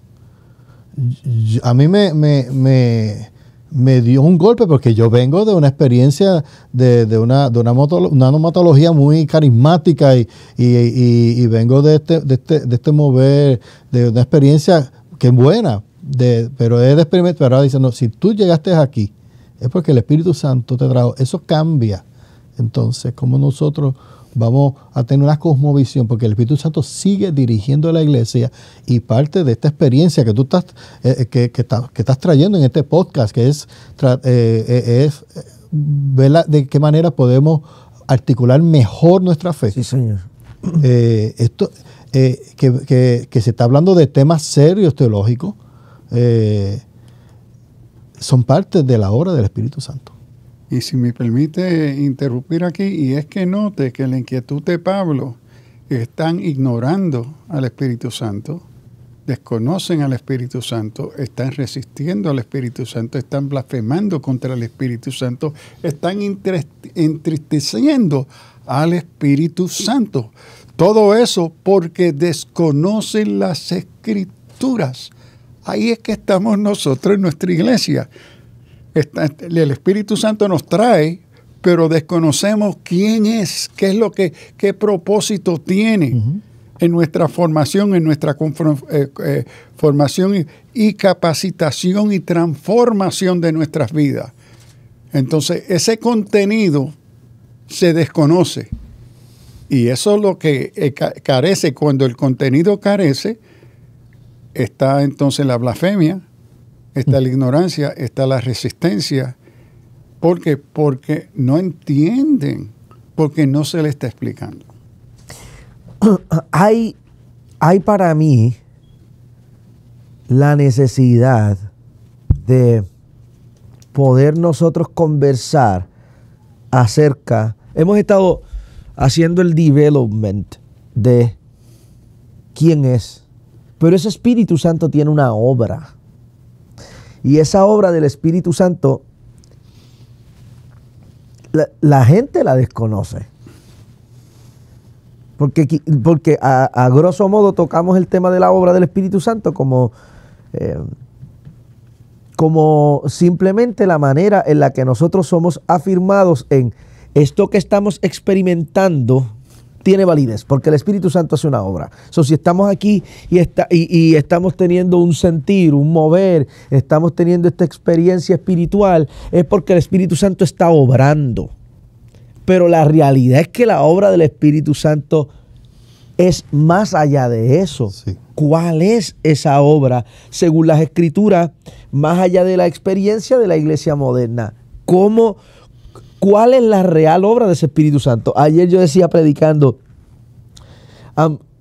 a mí me, dio un golpe porque yo vengo de una experiencia de, una, de una, muy carismática y, vengo de este, de este, de este mover, de una experiencia que es buena, pero es de experimentar. Ahora si tú llegaste aquí, es porque el Espíritu Santo te trajo. Eso cambia. Entonces, como nosotros vamos a tener una cosmovisión, porque el Espíritu Santo sigue dirigiendo la iglesia y parte de esta experiencia que tú estás, eh, eh, que, que, estás trayendo en este podcast, que es, eh, es ver de qué manera podemos articular mejor nuestra fe. Sí, señor. esto, que, se está hablando de temas serios teológicos, eh, son parte de la obra del Espíritu Santo. Y si me permite interrumpir aquí, y es que note que la inquietud de Pablo están ignorando al Espíritu Santo, desconocen al Espíritu Santo, están resistiendo al Espíritu Santo, están blasfemando contra el Espíritu Santo, están entristeciendo al Espíritu Santo. Todo eso porque desconocen las escrituras. Ahí es que estamos nosotros en nuestra iglesia. el Espíritu Santo nos trae, pero desconocemos quién es, qué es lo que, qué propósito tiene en nuestra formación, en nuestra eh, eh, formación y, y capacitación y transformación de nuestras vidas. Entonces, ese contenido se desconoce. Y eso es lo que eh, carece. Cuando el contenido carece, está entonces la blasfemia, está la ignorancia, está la resistencia. ¿Por qué? Porque no entienden, porque no se le está explicando. Hay, hay para mí la necesidad de poder nosotros conversar acerca, hemos estado haciendo el development de quién es pero ese Espíritu Santo tiene una obra. Y esa obra del Espíritu Santo, la, gente la desconoce. Porque, porque a, grosso modo tocamos el tema de la obra del Espíritu Santo como, eh, como simplemente la manera en la que nosotros somos afirmados en esto que estamos experimentando tiene validez, porque el Espíritu Santo hace una obra. So, si estamos aquí y, está, y, estamos teniendo un sentir, un mover, estamos teniendo esta experiencia espiritual, es porque el Espíritu Santo está obrando. Pero la realidad es que la obra del Espíritu Santo es más allá de eso. ¿Cuál es esa obra? Según las escrituras, más allá de la experiencia de la iglesia moderna. ¿Cómo ¿Cuál es la real obra de ese Espíritu Santo? Ayer yo decía predicando,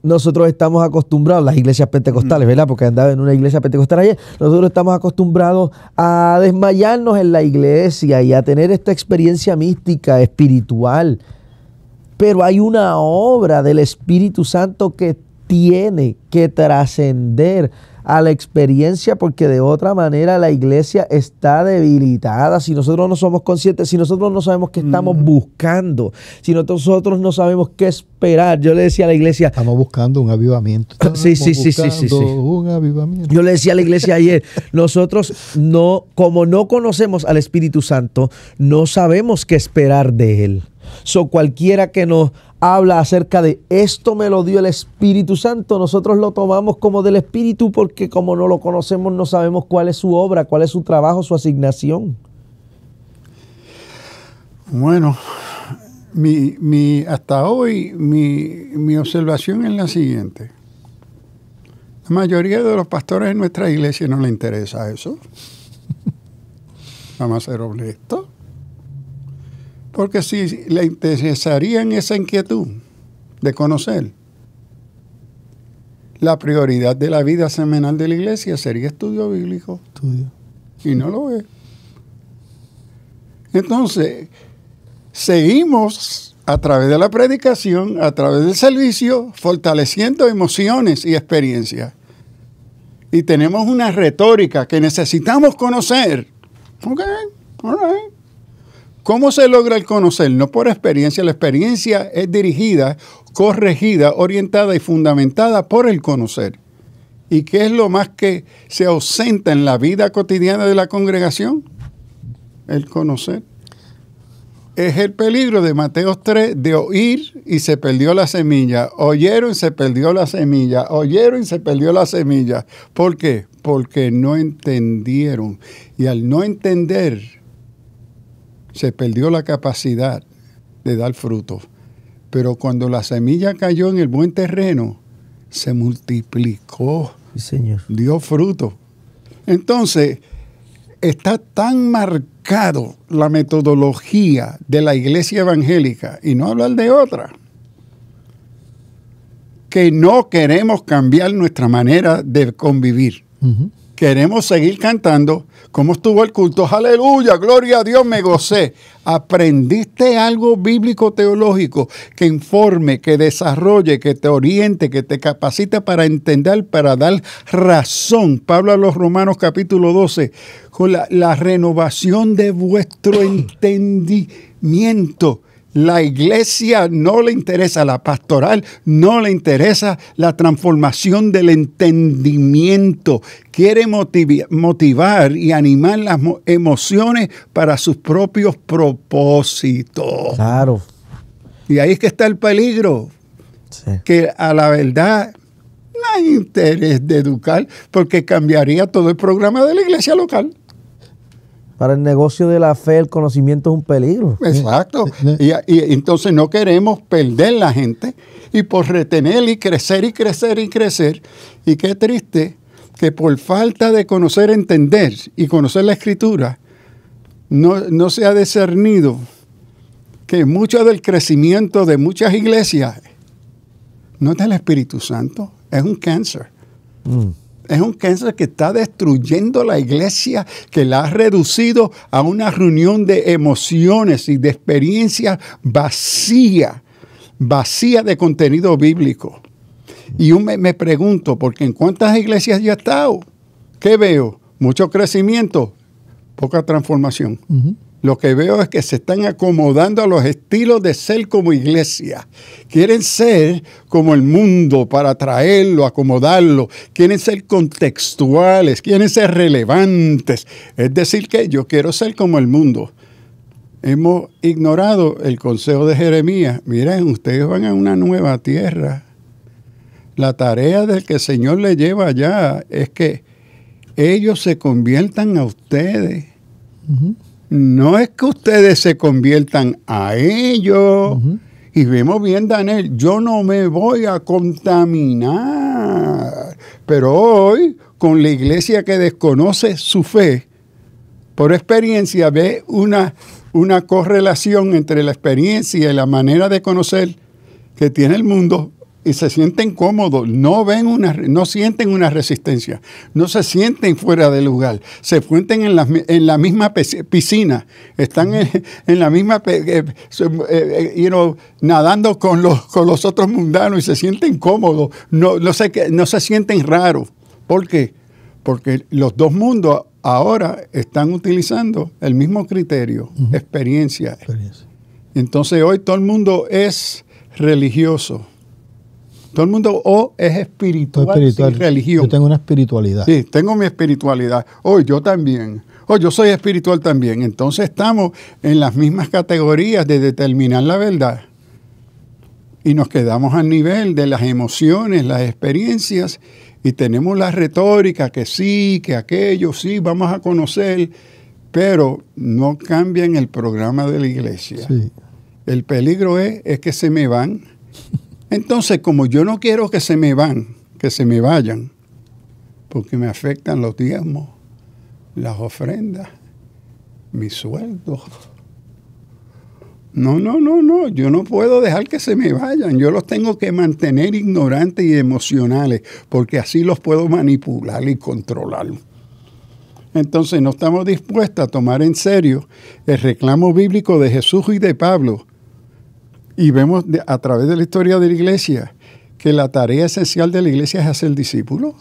nosotros estamos acostumbrados, las iglesias pentecostales, mm. ¿verdad? Porque andaba en una iglesia pentecostal ayer, nosotros estamos acostumbrados a desmayarnos en la iglesia y a tener esta experiencia mística, espiritual. Pero hay una obra del Espíritu Santo que tiene que trascender a la experiencia, porque de otra manera la iglesia está debilitada. Si nosotros no somos conscientes, si nosotros no sabemos qué estamos buscando, si nosotros no sabemos qué esperar, yo le decía a la iglesia. Estamos buscando un avivamiento. sí, sí, sí, sí, sí, Un avivamiento. Yo le decía a la iglesia ayer, nosotros no, como no conocemos al Espíritu Santo, no sabemos qué esperar de él. So cualquiera que nos habla acerca de esto me lo dio el Espíritu Santo, nosotros lo tomamos como del Espíritu porque como no lo conocemos no sabemos cuál es su obra, cuál es su trabajo, su asignación. Bueno, mi, hasta hoy mi, observación es la siguiente. La mayoría de los pastores en nuestra iglesia no le interesa eso. Vamos a ser honestos. Porque si le interesaría en esa inquietud de conocer, la prioridad de la vida semanal de la iglesia sería estudio bíblico. Estudio. Y no lo es. Entonces, seguimos a través de la predicación, a través del servicio, fortaleciendo emociones y experiencias. Y tenemos una retórica que necesitamos conocer. Ok, all ¿Cómo se logra el conocer? No por experiencia, la experiencia es dirigida, corregida, orientada y fundamentada por el conocer. ¿Y qué es lo más que se ausenta en la vida cotidiana de la congregación? El conocer. Es el peligro de Mateo 3 de oír y se perdió la semilla, oyeron y se perdió la semilla, oyeron y se perdió la semilla. ¿Por qué? Porque no entendieron. Y al no entender, se perdió la capacidad de dar fruto. Pero cuando la semilla cayó en el buen terreno, se multiplicó, señor. dio fruto. Entonces, está tan marcado la metodología de la iglesia evangélica, y no hablar de otra, que no queremos cambiar nuestra manera de convivir. Queremos seguir cantando, ¿Cómo estuvo el culto? Aleluya, gloria a Dios, me gocé. Aprendiste algo bíblico teológico que informe, que desarrolle, que te oriente, que te capacite para entender, para dar razón. Pablo a los Romanos capítulo 12, con la, la renovación de vuestro entendimiento. La iglesia no le interesa, la pastoral no le interesa la transformación del entendimiento. Quiere motivar y animar las emociones para sus propios propósitos. Claro. Y ahí es que está el peligro. Que a la verdad no hay interés de educar porque cambiaría todo el programa de la iglesia local. Para el negocio de la fe el conocimiento es un peligro. Exacto. Y, entonces no queremos perder la gente y por retener y crecer y crecer y crecer. Y qué triste que por falta de conocer, entender y conocer la escritura, no, se ha discernido que mucho del crecimiento de muchas iglesias no es del Espíritu Santo, es un cáncer. Mm. Es un cáncer que está destruyendo la iglesia, que la ha reducido a una reunión de emociones y de experiencias vacía, vacía de contenido bíblico. Y yo me, pregunto, porque en cuántas iglesias yo he estado, ¿qué veo? Mucho crecimiento, poca transformación lo que veo es que se están acomodando a los estilos de ser como iglesia. Quieren ser como el mundo para traerlo, acomodarlo. Quieren ser contextuales, quieren ser relevantes. Es decir, que yo quiero ser como el mundo. Hemos ignorado el consejo de Jeremías. Miren, ustedes van a una nueva tierra. La tarea del que el Señor le lleva allá es que ellos se conviertan a ustedes no es que ustedes se conviertan a ellos. Y vemos bien, Daniel, yo no me voy a contaminar. Pero hoy, con la iglesia que desconoce su fe, por experiencia ve una, una correlación entre la experiencia y la manera de conocer que tiene el mundo y se sienten cómodos, no, ven una, no sienten una resistencia, no se sienten fuera de lugar, se sienten en la, en la misma piscina, están en, la misma, eh, eh, you nadando con los, con los otros mundanos y se sienten cómodos, no, no, se, no se sienten raros. ¿Por qué? Porque los dos mundos ahora están utilizando el mismo criterio, experiencia. Entonces hoy todo el mundo es religioso todo el mundo o es espiritual, espiritual. Sin religión. Yo tengo una espiritualidad. Sí, tengo mi espiritualidad. O yo también. O yo soy espiritual también. Entonces estamos en las mismas categorías de determinar la verdad. Y nos quedamos al nivel de las emociones, las experiencias, y tenemos la retórica que sí, que aquello, sí, vamos a conocer, pero no cambian el programa de la iglesia. El peligro es, es que se me van entonces, como yo no quiero que se me van, que se me vayan, porque me afectan los diezmos, las ofrendas, mis sueldos. No, no, no, no, yo no puedo dejar que se me vayan, yo los tengo que mantener ignorantes y emocionales, porque así los puedo manipular y controlar. Entonces no estamos dispuestos a tomar en serio el reclamo bíblico de Jesús y de Pablo y vemos a través de la historia de la iglesia que la tarea esencial de la iglesia es hacer discípulos.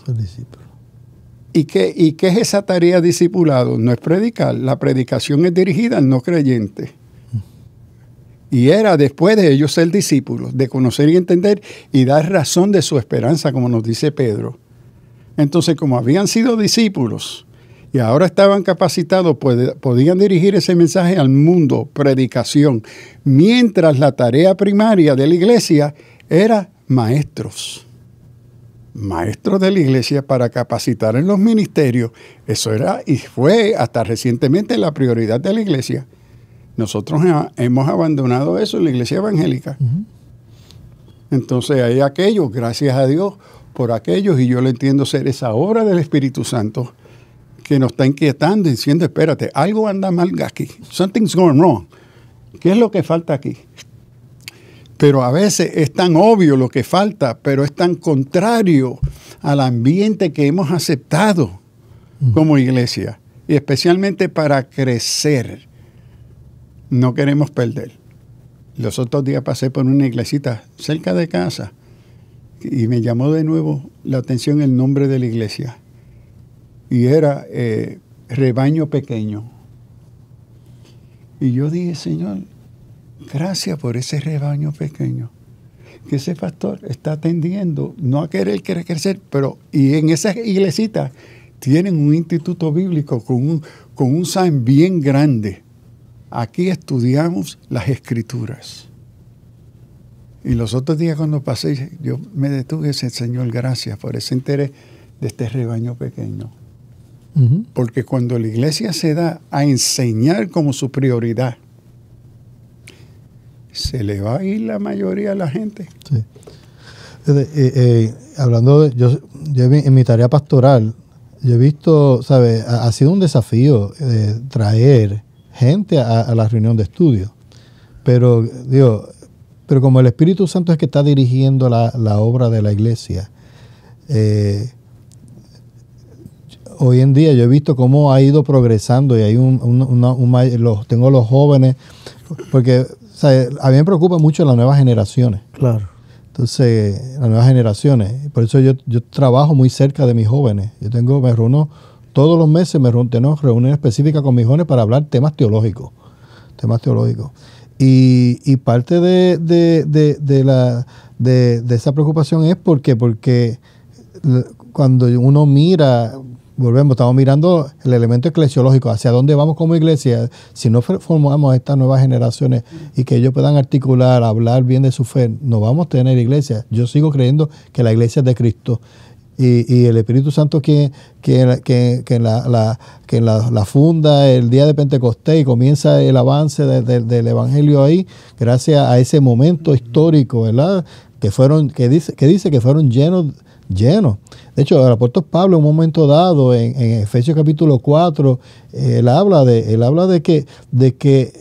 ¿Y qué, ¿Y es esa tarea discipulado? No es predicar, la predicación es dirigida al no creyente. Mm. Y era después de ellos ser discípulos, de conocer y entender y dar razón de su esperanza, como nos dice Pedro. Entonces, como habían sido discípulos, y ahora estaban capacitados, pues, podían dirigir ese mensaje al mundo, predicación, mientras la tarea primaria de la iglesia era maestros. Maestros de la iglesia para capacitar en los ministerios. Eso era y fue hasta recientemente la prioridad de la iglesia. Nosotros hemos abandonado eso en la iglesia evangélica. Entonces hay aquellos, gracias a Dios por aquellos, y yo lo entiendo ser esa obra del Espíritu Santo que nos está inquietando diciendo, espérate, algo anda mal aquí, something's going wrong. ¿Qué es lo que falta aquí? Pero a veces es tan obvio lo que falta, pero es tan contrario al ambiente que hemos aceptado mm. como iglesia, y especialmente para crecer. No queremos perder. Los otros días pasé por una iglesita cerca de casa y me llamó de nuevo la atención el nombre de la iglesia y era eh, rebaño pequeño. Y yo dije, Señor, gracias por ese rebaño pequeño, que ese pastor está atendiendo, no a querer crecer, pero y en esa iglesita tienen un instituto bíblico con un, con bien grande. Aquí estudiamos las escrituras. Y los otros días cuando pasé, yo me detuve y dije, Señor, gracias por ese interés de este rebaño pequeño. Porque cuando la iglesia se da a enseñar como su prioridad, se le va a ir la mayoría de la gente. Eh, eh, eh, hablando yo, en mi tarea pastoral, yo he visto, ¿sabes? Ha, sido un desafío traer gente a, la reunión de estudio. Pero, digo, pero como el Espíritu Santo es que está dirigiendo la, la obra de la iglesia, eh, hoy en día yo he visto cómo ha ido progresando y hay un, los, tengo los jóvenes, porque a mí me preocupa mucho las nuevas generaciones. Claro. Entonces, las nuevas generaciones. Por eso yo, trabajo muy cerca de mis jóvenes. Yo tengo, me reúno todos los meses, me reúno, tengo reuniones específicas con mis jóvenes para hablar temas teológicos. Temas teológicos. Y, y parte de, de, de, de la, de, esa preocupación es porque, porque cuando uno mira volvemos, estamos mirando el elemento eclesiológico, hacia dónde vamos como iglesia, si no formamos a estas nuevas generaciones y que ellos puedan articular, hablar bien de su fe, no vamos a tener iglesia. Yo sigo creyendo que la iglesia es de Cristo. Y, el Espíritu Santo que, que, que, que la, la, funda el día de Pentecostés y comienza el avance del Evangelio ahí, gracias a ese momento histórico, ¿verdad? Que, fueron, que, dice, que dice que fueron llenos lleno. De hecho, el apóstol Pablo en un momento dado, en, Efesios capítulo 4, eh, él habla de, él habla de que, de que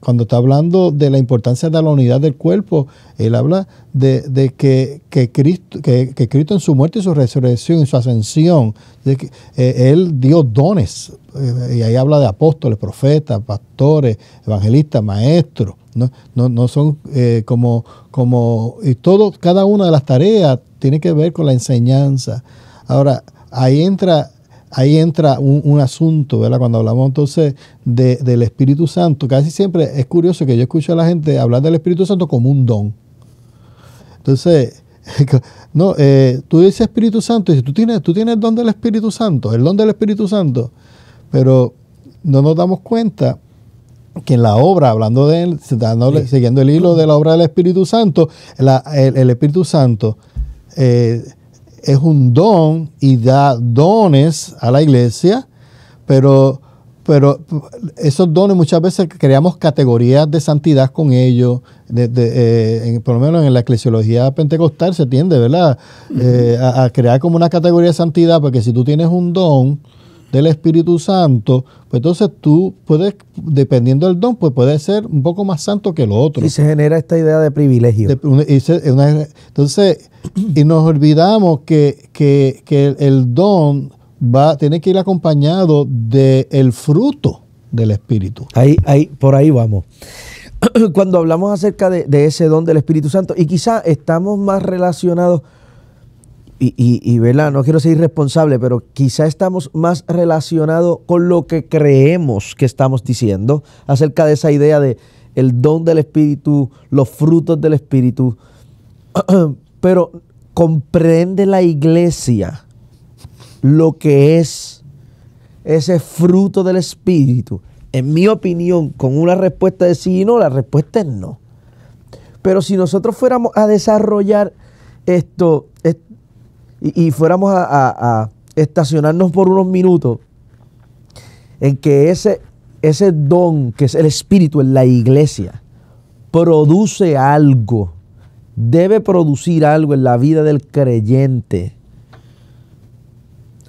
cuando está hablando de la importancia de la unidad del cuerpo, él habla de, que, Cristo, que, Cristo en su muerte y su resurrección, y su ascensión, de que, eh, él dio dones, eh, y ahí habla de apóstoles, profetas, pastores, evangelistas, maestros. No, no, son como, como, y todo, cada una de las tareas tiene que ver con la enseñanza. Ahora, ahí entra, ahí entra un, asunto, ¿verdad? Cuando hablamos entonces del Espíritu Santo, casi siempre es curioso que yo escucho a la gente hablar del Espíritu Santo como un don. Entonces, no, eh, tú dices Espíritu Santo, y tú tienes, tú tienes el don del Espíritu Santo, el don del Espíritu Santo, pero no nos damos cuenta que en la obra, hablando de él, siguiendo el hilo de la obra del Espíritu Santo, el Espíritu Santo eh, es un don y da dones a la iglesia, pero, pero esos dones muchas veces creamos categorías de santidad con ellos, eh, por lo menos en la eclesiología pentecostal se tiende, eh, a, crear como una categoría de santidad, porque si tú tienes un don, el Espíritu Santo, pues entonces tú puedes, dependiendo del don, pues puedes ser un poco más santo que lo otro. Y se genera esta idea de privilegio. entonces, y nos olvidamos que, el don va, tiene que ir acompañado del fruto del Espíritu. Ahí, ahí, por ahí vamos. Cuando hablamos acerca de, de ese don del Espíritu Santo, y quizá estamos más relacionados y, ¿verdad? No quiero ser irresponsable, pero quizá estamos más relacionados con lo que creemos que estamos diciendo acerca de esa idea de el don del Espíritu, los frutos del Espíritu. Pero comprende la iglesia lo que es ese fruto del Espíritu. En mi opinión, con una respuesta de sí y no, la respuesta es no. Pero si nosotros fuéramos a desarrollar esto, esto y, fuéramos a, estacionarnos por unos minutos en que ese, ese don que es el espíritu en la iglesia produce algo, debe producir algo en la vida del creyente.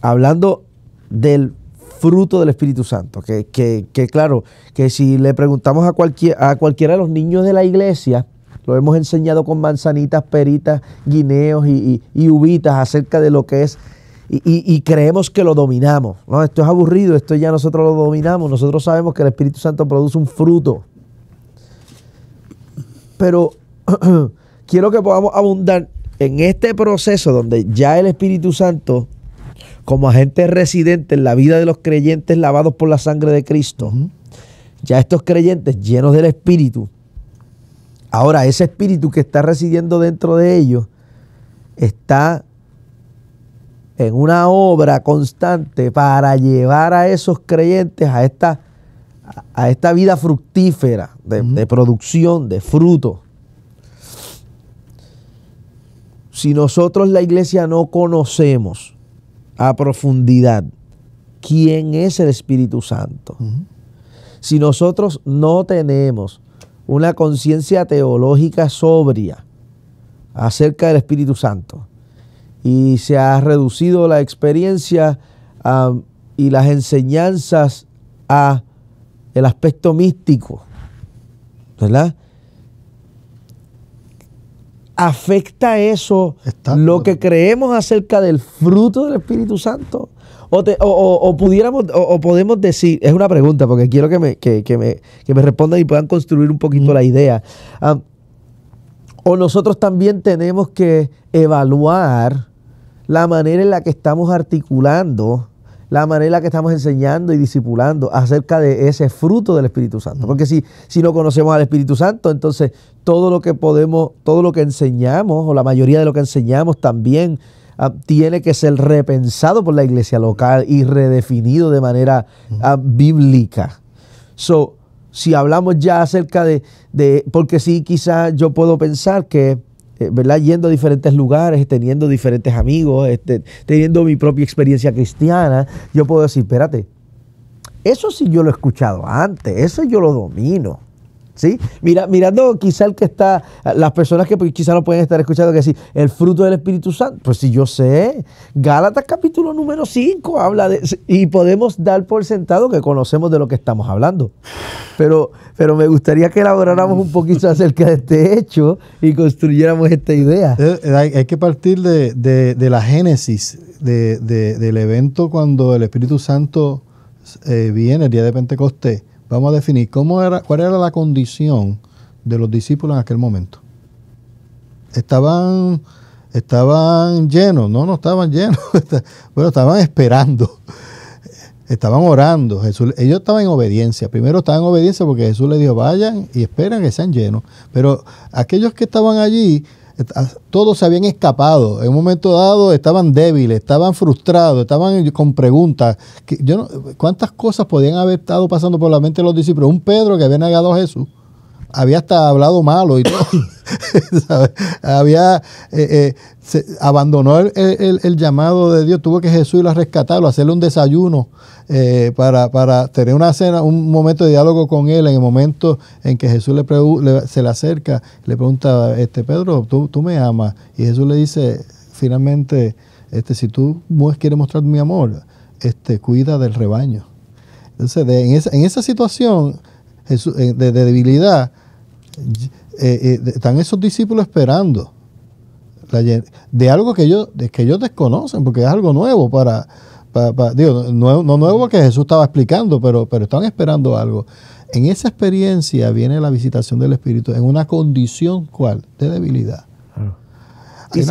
Hablando del fruto del Espíritu Santo, que, claro, que si le preguntamos a, cualquier, a cualquiera de los niños de la iglesia, lo hemos enseñado con manzanitas, peritas, guineos y, y, uvitas acerca de lo que es y, creemos que lo dominamos. esto es aburrido, esto ya nosotros lo dominamos. Nosotros sabemos que el Espíritu Santo produce un fruto. Pero quiero que podamos abundar en este proceso donde ya el Espíritu Santo, como agente residente en la vida de los creyentes lavados por la sangre de Cristo, ya estos creyentes llenos del Espíritu, Ahora, ese espíritu que está residiendo dentro de ellos está en una obra constante para llevar a esos creyentes a esta, a esta vida fructífera de, producción, de fruto. Si nosotros la iglesia no conocemos a profundidad quién es el Espíritu Santo, si nosotros no tenemos una conciencia teológica sobria acerca del Espíritu Santo. Y se ha reducido la experiencia y las enseñanzas a el aspecto místico, ¿verdad? ¿Afecta eso lo que creemos acerca del fruto del Espíritu Santo? O, pudiéramos, o, podemos decir, es una pregunta porque quiero que me, respondan y puedan construir un poquito la idea. o nosotros también tenemos que evaluar la manera en la que estamos articulando, la manera en la que estamos enseñando y discipulando acerca de ese fruto del Espíritu Santo. Porque si, si no conocemos al Espíritu Santo, entonces todo lo que podemos, todo lo que enseñamos, o la mayoría de lo que enseñamos también Ah, tiene que ser repensado por la iglesia local y redefinido de manera ah, bíblica. So, si hablamos ya acerca de, porque sí, quizás yo puedo pensar que eh, ¿verdad? Yendo a diferentes lugares, teniendo diferentes amigos, este, teniendo mi propia experiencia cristiana, yo puedo decir, espérate, eso sí yo lo he escuchado antes, eso yo lo domino. ¿Sí? Mira, mirando quizá el que está, las personas que pues, quizá no pueden estar escuchando que sí, el fruto del Espíritu Santo, pues si yo sé, Gálatas capítulo número 5 habla de, y podemos dar por sentado que conocemos de lo que estamos hablando. Pero, pero me gustaría que elaboráramos un poquito acerca de este hecho y construyéramos esta idea. Eh, eh, hay, que partir de, la génesis de, del evento cuando el Espíritu Santo eh, viene el día de Pentecostés Vamos a definir cómo era, cuál era la condición de los discípulos en aquel momento. Estaban, estaban llenos, no, no estaban llenos, bueno, estaban esperando, estaban orando. ellos estaban en obediencia. Primero estaban en obediencia porque Jesús les dijo, vayan y esperan que sean llenos. Pero aquellos que estaban allí Ah, todos se habían escapado. En un momento dado estaban débiles, estaban frustrados, estaban con preguntas. Yo no, ¿Cuántas cosas podían haber estado pasando por la mente de los discípulos? Un Pedro que había negado a Jesús había hasta hablado malo y todo. Había, eh, eh, abandonó el, llamado de Dios, tuvo que Jesús ir a rescatarlo, hacerle un desayuno eh, para, tener una cena, un momento de diálogo con él, en el momento en que Jesús le, se le acerca, le pregunta, este Pedro, ¿tú, me amas. Y Jesús le dice, finalmente, este, si tú quieres mostrar mi amor, este, cuida del rebaño. Entonces, en, esa, en esa situación, de, debilidad, eh, eh, están esos discípulos esperando de algo que ellos, que ellos desconocen, porque es algo nuevo para, digo, no, nuevo que Jesús estaba explicando, pero, pero están esperando algo. En esa experiencia viene la visitación del Espíritu en una condición ¿cuál? de debilidad. Y,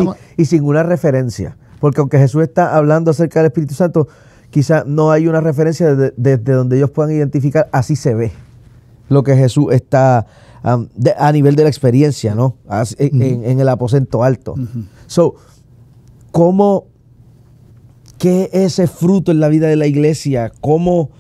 sin, una referencia, porque aunque Jesús está hablando acerca del Espíritu Santo, quizá no hay una referencia desde donde ellos puedan identificar, así se ve lo que Jesús está a nivel de la experiencia, ¿no? en, el aposento alto. ¿cómo, qué es ese fruto en la vida de la iglesia? ¿Cómo,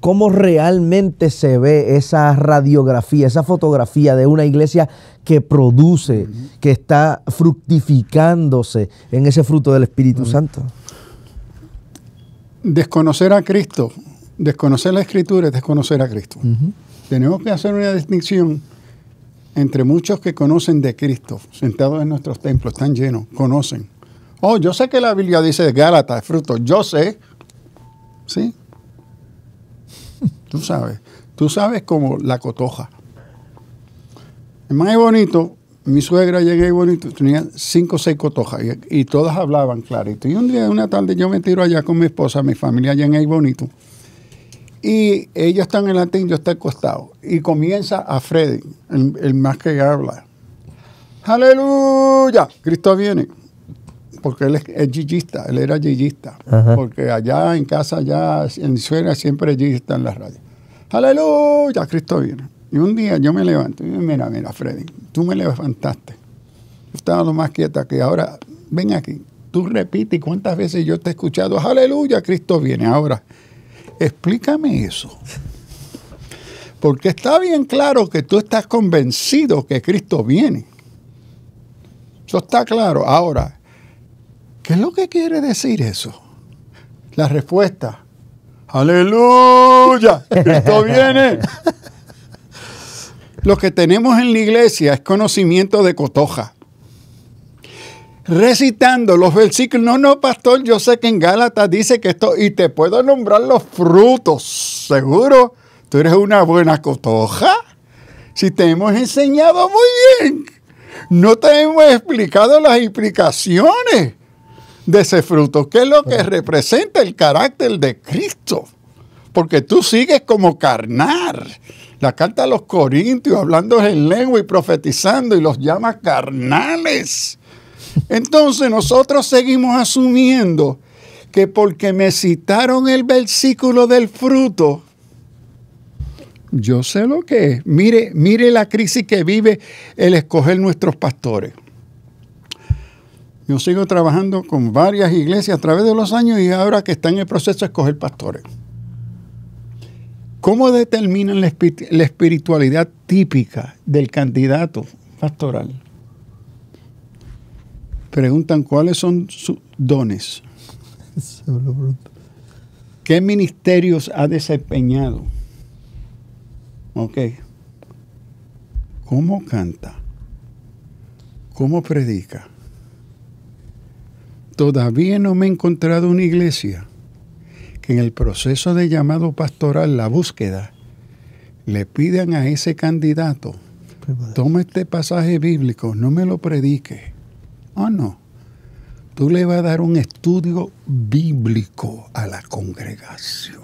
¿Cómo realmente se ve esa radiografía, esa fotografía de una iglesia que produce, que está fructificándose en ese fruto del Espíritu Santo? Desconocer a Cristo, desconocer la Escritura es desconocer a Cristo tenemos que hacer una distinción entre muchos que conocen de Cristo, sentados en nuestros templos, están llenos, conocen. Oh, yo sé que la Biblia dice Gálatas, fruto, yo sé. ¿Sí? Tú sabes. Tú sabes como la cotoja. Es más bonito, mi suegra llegué y bonito, tenía cinco o seis cotojas y, todas hablaban clarito. Y un día, una tarde, yo me tiro allá con mi esposa, mi familia allá en Ay Bonito y ellos están en latín, yo estoy acostado. Y comienza a Freddy, el, más que habla. Aleluya, Cristo viene. Porque él es, es él era gigista. Porque allá en casa, allá en suena siempre gigista en la radio. Aleluya, Cristo viene. Y un día yo me levanto y mira, mira, Freddy, tú me levantaste. Estaba lo más quieta que ahora, ven aquí, tú repites cuántas veces yo te he escuchado, aleluya, Cristo viene. Ahora, Explícame eso. Porque está bien claro que tú estás convencido que Cristo viene. Eso está claro. Ahora, ¿qué es lo que quiere decir eso? La respuesta, aleluya, Cristo viene. lo que tenemos en la iglesia es conocimiento de cotoja recitando los versículos. No, no, pastor, yo sé que en Gálatas dice que esto, y te puedo nombrar los frutos, seguro. Tú eres una buena cotoja. Si te hemos enseñado muy bien, no te hemos explicado las implicaciones de ese fruto, que es lo que representa el carácter de Cristo. Porque tú sigues como carnal. La carta a los Corintios, hablando en lengua y profetizando, y los llama carnales. Entonces nosotros seguimos asumiendo que porque me citaron el versículo del fruto, yo sé lo que es. Mire, mire la crisis que vive el escoger nuestros pastores. Yo sigo trabajando con varias iglesias a través de los años y ahora que está en el proceso de escoger pastores. ¿Cómo determinan la espiritualidad típica del candidato pastoral? Preguntan cuáles son sus dones. ¿Qué ministerios ha desempeñado? Ok. ¿Cómo canta? ¿Cómo predica? Todavía no me he encontrado una iglesia que en el proceso de llamado pastoral, la búsqueda, le pidan a ese candidato, toma este pasaje bíblico, no me lo predique, Oh, no. Tú le vas a dar un estudio bíblico a la congregación.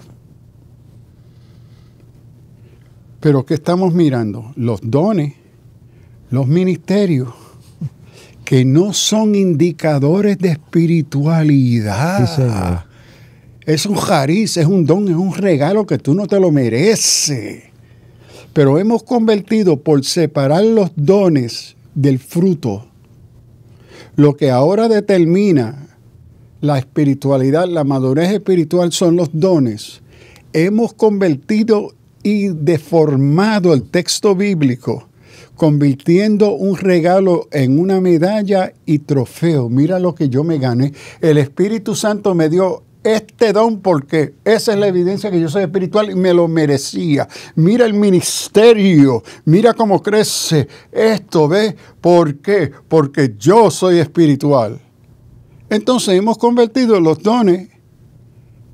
Pero ¿qué estamos mirando? Los dones, los ministerios, que no son indicadores de espiritualidad. es un jariz, es un don, es un regalo que tú no te lo mereces. Pero hemos convertido por separar los dones del fruto lo que ahora determina la espiritualidad, la madurez espiritual son los dones. Hemos convertido y deformado el texto bíblico, convirtiendo un regalo en una medalla y trofeo. Mira lo que yo me gané. El Espíritu Santo me dio este don porque esa es la evidencia que yo soy espiritual y me lo merecía. Mira el ministerio, mira cómo crece esto, ¿ves? ¿Por qué? Porque yo soy espiritual. Entonces hemos convertido los dones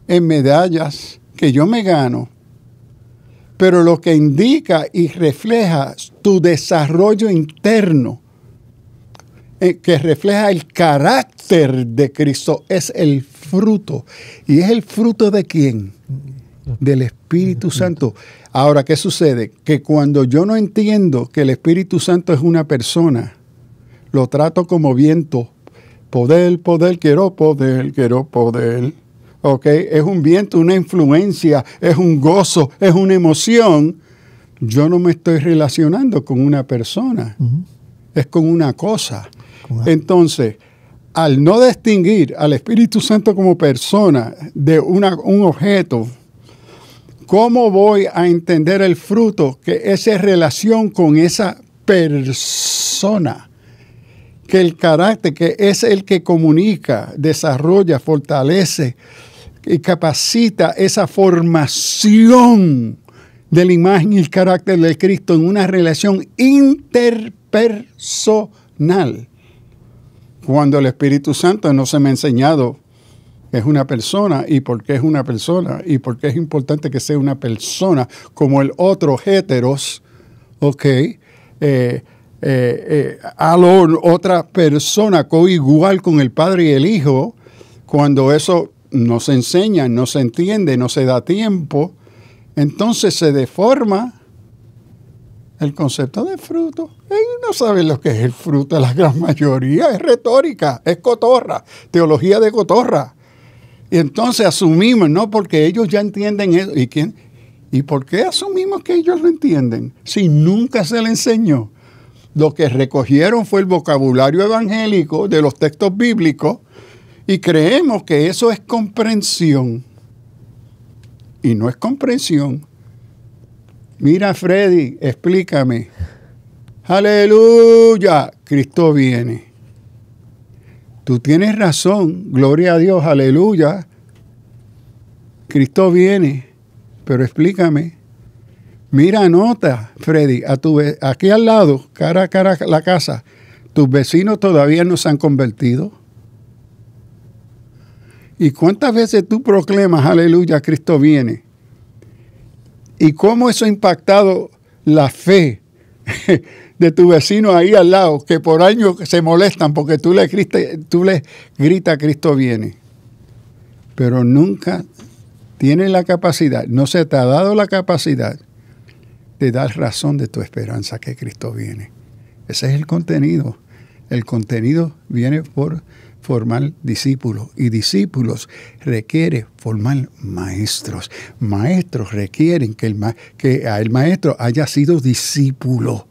en medallas que yo me gano, pero lo que indica y refleja tu desarrollo interno eh, que refleja el carácter de Cristo es el fruto. ¿Y es el fruto de quién? Del Espíritu Santo. Ahora, ¿qué sucede? Que cuando yo no entiendo que el Espíritu Santo es una persona, lo trato como viento. Poder, poder, quiero poder, quiero poder. ¿Ok? Es un viento, una influencia, es un gozo, es una emoción. Yo no me estoy relacionando con una persona, es con una cosa. Entonces, al no distinguir al Espíritu Santo como persona de un objeto, ¿cómo voy a entender el fruto que esa relación con esa persona? Que el carácter, que es el que comunica, desarrolla, fortalece y capacita esa formación de la imagen y el carácter de Cristo en una relación interpersonal cuando el Espíritu Santo no se me ha enseñado es una persona y por qué es una persona y por qué es importante que sea una persona como el otro heteros, ¿ok? Eh, eh, eh, a lo, otra persona coigual con el padre y el hijo, cuando eso no se enseña, no se entiende, no se da tiempo, entonces se deforma el concepto de fruto. Ellos no saben lo que es el fruto, la gran mayoría es retórica, es cotorra, teología de cotorra. Y entonces asumimos, no porque ellos ya entienden eso. ¿Y, quién? ¿Y por qué asumimos que ellos lo entienden? Si nunca se le enseñó. Lo que recogieron fue el vocabulario evangélico de los textos bíblicos y creemos que eso es comprensión. Y no es comprensión Mira, Freddy, explícame. Aleluya, Cristo viene. Tú tienes razón, gloria a Dios, aleluya. Cristo viene, pero explícame. Mira, anota, Freddy, aquí al lado, cara a cara a la casa, tus vecinos todavía no se han convertido. ¿Y cuántas veces tú proclamas, aleluya, Cristo viene? y cómo eso ha impactado la fe de tu vecino ahí al lado, que por años se molestan porque tú le, tú le gritas, Cristo viene. Pero nunca tienes la capacidad, no se te ha dado la capacidad de dar razón de tu esperanza que Cristo viene. Ese es el contenido. El contenido viene por formar discípulos y discípulos requiere formar maestros. Maestros requieren que el, que el maestro haya sido discípulo.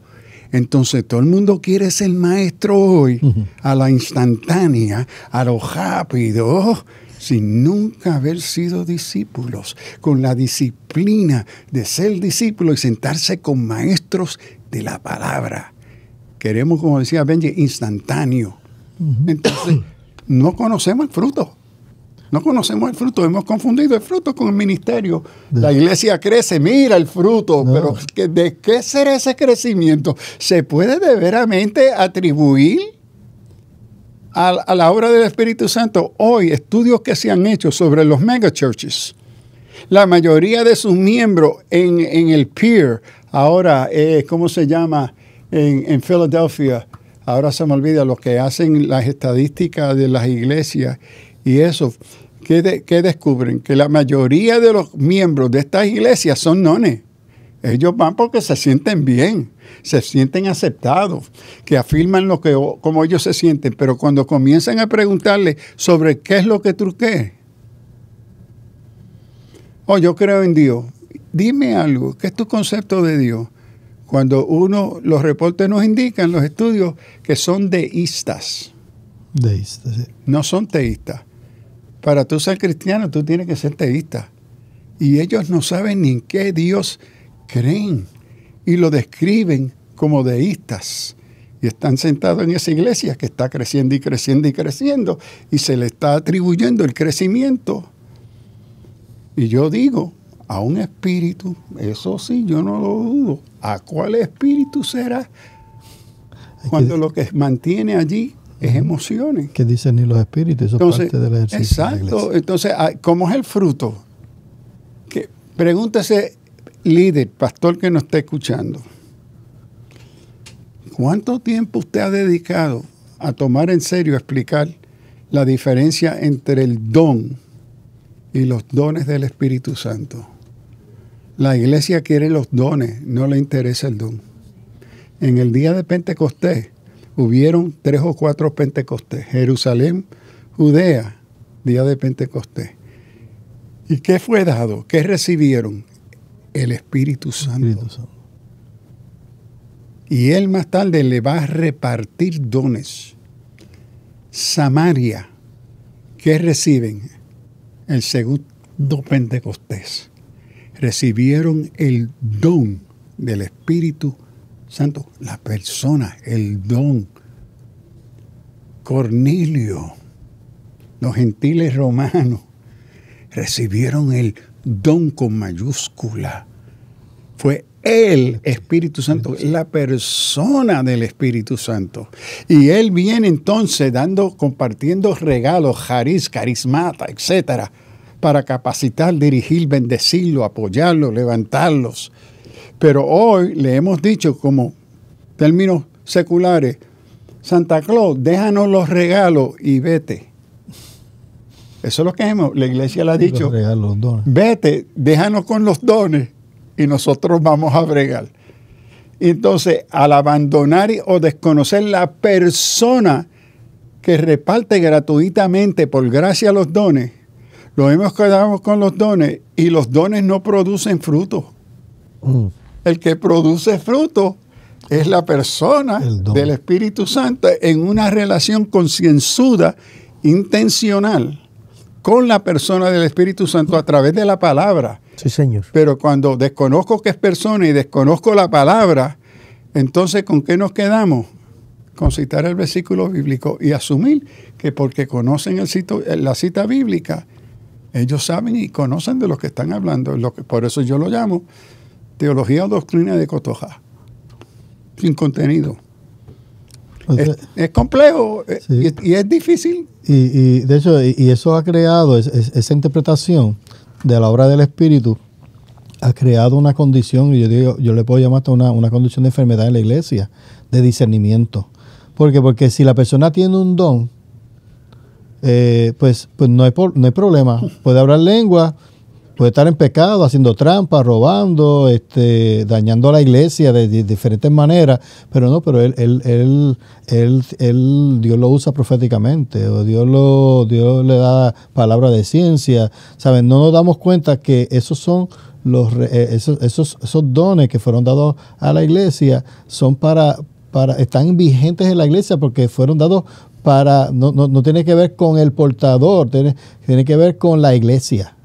Entonces todo el mundo quiere ser maestro hoy, a la instantánea, a lo rápido, oh, sin nunca haber sido discípulos, con la disciplina de ser discípulo y sentarse con maestros de la palabra. Queremos, como decía Benji, instantáneo. Entonces, no conocemos el fruto. No conocemos el fruto, hemos confundido el fruto con el ministerio. La iglesia crece, mira el fruto, pero ¿de qué será ese crecimiento? ¿Se puede de veramente atribuir a, la obra del Espíritu Santo? Hoy, estudios que se han hecho sobre los megachurches, la mayoría de sus miembros en, el peer, ahora, eh, ¿cómo se llama? En, en Filadelfia, ahora se me olvida, los que hacen las estadísticas de las iglesias y eso, ¿qué, descubren? Que la mayoría de los miembros de estas iglesias son nones. Ellos van porque se sienten bien, se sienten aceptados, que afirman lo que como ellos se sienten, pero cuando comienzan a preguntarle sobre qué es lo que tú crees, oh, yo creo en Dios. Dime algo, ¿qué es tu concepto de Dios? Cuando uno, los reportes nos indican, los estudios, que son deístas. Deístas, sí. No son teístas. Para tú ser cristiano, tú tienes que ser teísta. Y ellos no saben ni en qué Dios creen. Y lo describen como deístas y están sentados en esa iglesia que está creciendo y creciendo y creciendo y se le está atribuyendo el crecimiento. Y yo digo, a un espíritu, eso sí, yo no lo dudo, ¿a cuál espíritu será? Cuando lo que mantiene allí es emociones. Que dicen ni los espíritus, eso entonces, es parte Exacto, entonces, ah, ¿cómo es el fruto? Que, pregúntese, líder, pastor que nos está escuchando, ¿cuánto tiempo usted ha dedicado a tomar en serio, explicar la diferencia entre el don y los dones del Espíritu Santo? La iglesia quiere los dones, no le interesa el don. En el día de Pentecostés hubieron tres o cuatro Pentecostés. Jerusalén, Judea, día de Pentecostés. ¿Y qué fue dado? ¿Qué recibieron? El Espíritu Santo. Espíritu Santo. Y él más tarde le va a repartir dones. Samaria, ¿qué reciben? El segundo Pentecostés recibieron el don del Espíritu Santo, la persona, el don. Cornelio, los gentiles romanos, recibieron el don con mayúscula. Fue el Espíritu Santo, la persona del Espíritu Santo. Y él viene entonces dando, compartiendo regalos, jariz, carismata, etc., para capacitar, dirigir, bendecirlo, apoyarlo, levantarlos. Pero hoy le hemos dicho como términos seculares, Santa Claus, déjanos los regalos y vete. Eso es lo que hemos, la iglesia le ha dicho, vete, déjanos con los dones y nosotros vamos a bregar. Entonces, al abandonar o desconocer la persona que reparte gratuitamente por gracia los dones, lo mismo quedamos con los dones y los dones no producen fruto. Mm. El que produce fruto es la persona del Espíritu Santo en una relación concienzuda, intencional, con la persona del Espíritu Santo a través de la palabra. Sí, Señor. Pero cuando desconozco que es persona y desconozco la palabra, entonces ¿con qué nos quedamos? Con citar el versículo bíblico y asumir que porque conocen el la cita bíblica, ellos saben y conocen de lo que están hablando, por eso yo lo llamo teología o doctrina de Cotoja, sin contenido. es, complejo eh, y, es difícil. Y, de hecho, y, eso ha creado, esa interpretación de la obra del Espíritu, ha creado una condición, y yo, digo, yo le puedo llamar hasta una, una condición de enfermedad en la iglesia, de discernimiento. porque Porque si la persona tiene un don, eh, pues, pues no, hay no hay problema. Puede hablar lengua, puede estar en pecado, haciendo trampas, robando, este, dañando a la iglesia de, diferentes maneras, pero no, pero él él, él, él, Dios lo usa proféticamente, o Dios, lo, Dios le da palabra de ciencia, ¿saben? No nos damos cuenta que esos son los, eh, esos, esos, esos dones que fueron dados a la iglesia son para, están vigentes en la iglesia porque fueron dados para, no, no, no tiene que ver con el portador, tiene, tiene que ver con la iglesia.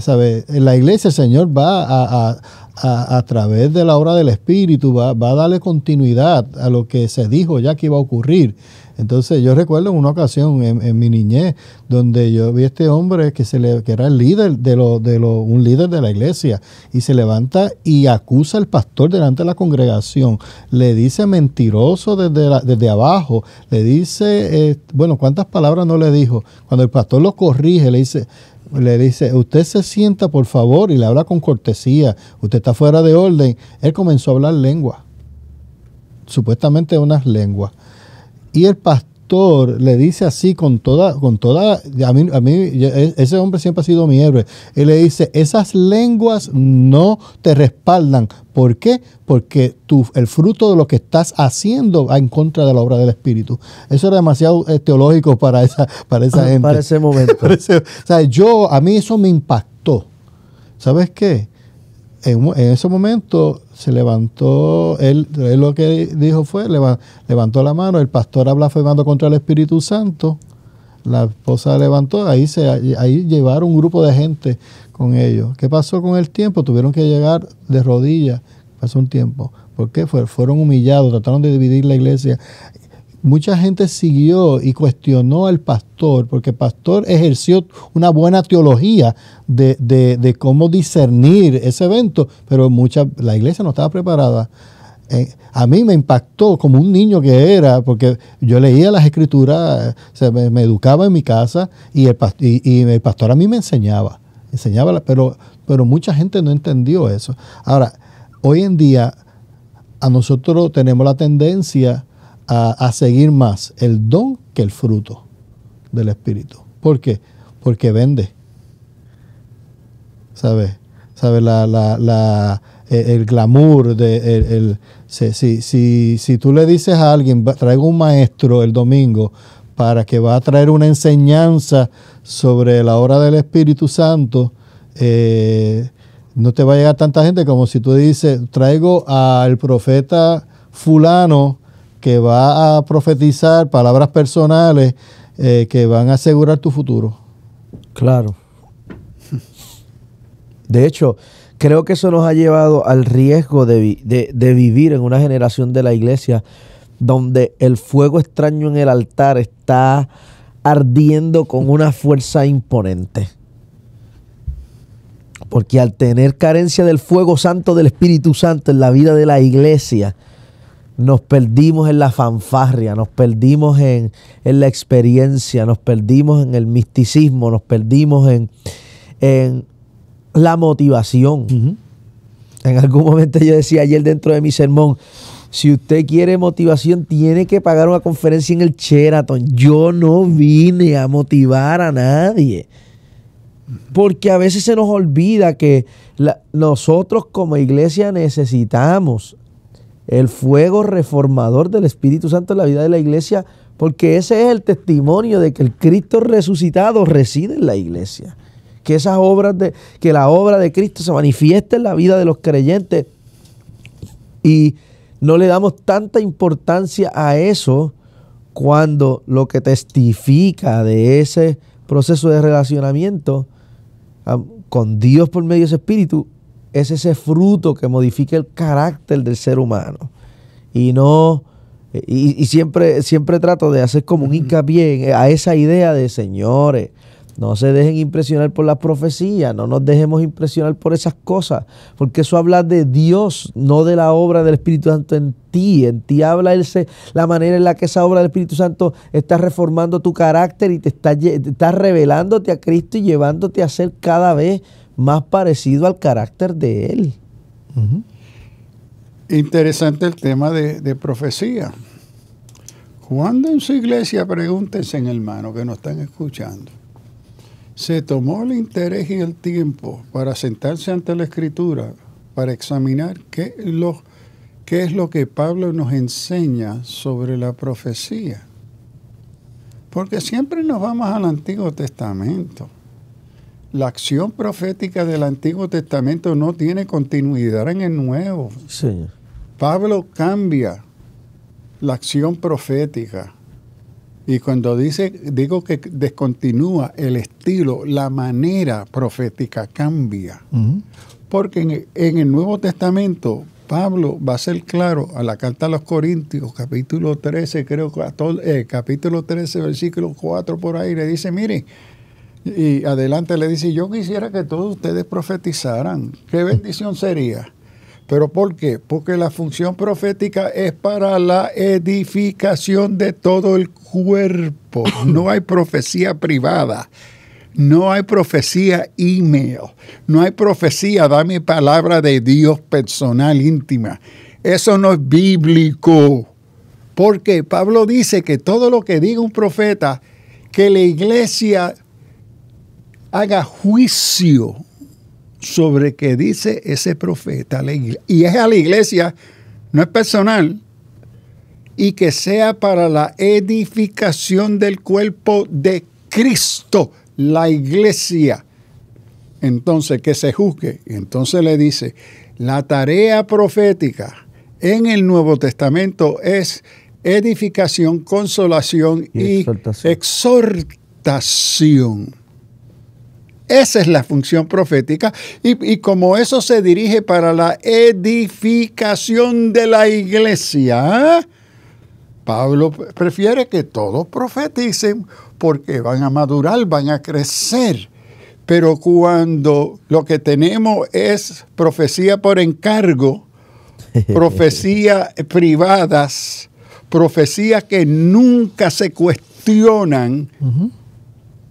¿sabe? En la iglesia el Señor va a, a, través de la obra del Espíritu, va, va a darle continuidad a lo que se dijo ya que iba a ocurrir. Entonces yo recuerdo en una ocasión en, mi niñez donde yo vi a este hombre que, se le, que era el líder de, de un líder de la iglesia y se levanta y acusa al pastor delante de la congregación, le dice mentiroso desde, desde abajo, le dice, eh, bueno, ¿cuántas palabras no le dijo? Cuando el pastor lo corrige, le dice, le dice, usted se sienta por favor y le habla con cortesía, usted está fuera de orden. Él comenzó a hablar lengua, supuestamente unas lenguas. Y el pastor le dice así con toda, con toda, a mí, a mí e, ese hombre siempre ha sido mi héroe. Él le dice, esas lenguas no te respaldan. ¿Por qué? Porque el fruto de lo que estás haciendo va en contra de la obra del Espíritu. Eso era demasiado eh, teológico para esa, para esa gente. Para ese momento. o sea, yo, a mí eso me impactó. ¿Sabes qué? en, ese momento se levantó, él, lo que dijo fue, levantó la mano, el pastor habla firmando contra el Espíritu Santo, la esposa levantó, ahí, se, ahí llevaron un grupo de gente con ellos. ¿Qué pasó con el tiempo? Tuvieron que llegar de rodillas, pasó un tiempo. ¿Por qué? Fueron humillados, trataron de dividir la iglesia mucha gente siguió y cuestionó al pastor, porque el pastor ejerció una buena teología de, cómo discernir ese evento, pero mucha, la iglesia no estaba preparada. Eh, a mí me impactó como un niño que era, porque yo leía las escrituras, se me, educaba en mi casa y el, pastor a mí me enseñaba, enseñaba, pero, pero mucha gente no entendió eso. Ahora, hoy en día a nosotros tenemos la tendencia a, seguir más el don que el fruto del Espíritu. ¿Por qué? Porque vende. ¿Sabes? ¿Sabes? La, eh, el, glamour de... El, si, si, si, tú le dices a alguien, traigo un maestro el domingo para que va a traer una enseñanza sobre la obra del Espíritu Santo, eh, no te va a llegar tanta gente como si tú dices, traigo al profeta fulano que va a profetizar palabras personales eh, que van a asegurar tu futuro. Claro. De hecho, creo que eso nos ha llevado al riesgo de vivir en una generación de la iglesia donde el fuego extraño en el altar está ardiendo con una fuerza imponente. Porque al tener carencia del fuego santo del Espíritu Santo en la vida de la iglesia, nos perdimos en la fanfarria, nos perdimos en, la experiencia, nos perdimos en el misticismo, nos perdimos en, la motivación. En algún momento yo decía ayer dentro de mi sermón, si usted quiere motivación, tiene que pagar una conferencia en el Sheraton. Yo no vine a motivar a nadie. Porque a veces se nos olvida que nosotros como iglesia necesitamos el fuego reformador del Espíritu Santo en la vida de la iglesia, porque ese es el testimonio de que el Cristo resucitado reside en la iglesia. Que esas obras de, que la obra de Cristo se manifieste en la vida de los creyentes. Y no le damos tanta importancia a eso cuando lo que testifica de ese proceso de relacionamiento con Dios por medio de ese espíritu es ese fruto que modifica el carácter del ser humano. Y no, y, siempre, siempre trato de hacer como un hincapié a esa idea de señores. No se dejen impresionar por las profecías, no nos dejemos impresionar por esas cosas, porque eso habla de Dios, no de la obra del Espíritu Santo en ti. En ti habla la manera en la que esa obra del Espíritu Santo está reformando tu carácter y te está, te está revelándote a Cristo y llevándote a ser cada vez más parecido al carácter de Él. Interesante el tema de, profecía. Cuando en su iglesia, pregúntense, hermano, que nos están escuchando, se tomó el interés y el tiempo para sentarse ante la escritura, para examinar qué, qué es lo que Pablo nos enseña sobre la profecía. Porque siempre nos vamos al Antiguo Testamento la acción profética del Antiguo Testamento no tiene continuidad en el Nuevo. Pablo cambia la acción profética. Y cuando dice, digo que descontinúa el estilo, la manera profética cambia. Porque en, el Nuevo Testamento, Pablo va a ser claro a la carta a los Corintios, capítulo 13, creo, que eh, capítulo 13, versículo 4 por ahí, le dice, mire, y adelante le dice, yo quisiera que todos ustedes profetizaran. Qué bendición sería. ¿Pero por qué? Porque la función profética es para la edificación de todo el cuerpo. No hay profecía privada. No hay profecía email. No hay profecía, dame palabra de Dios personal, íntima. Eso no es bíblico. Porque Pablo dice que todo lo que diga un profeta, que la iglesia haga juicio sobre qué dice ese profeta. Y es a la iglesia, no es personal, y que sea para la edificación del cuerpo de Cristo, la iglesia. Entonces, que se juzgue. Entonces le dice, la tarea profética en el Nuevo Testamento es edificación, consolación y, exhortación. Esa es la función profética y, como eso se dirige para la edificación de la iglesia, Pablo prefiere que todos profeticen porque van a madurar, van a crecer. Pero cuando lo que tenemos es profecía por encargo, profecía privadas, profecía que nunca se cuestionan,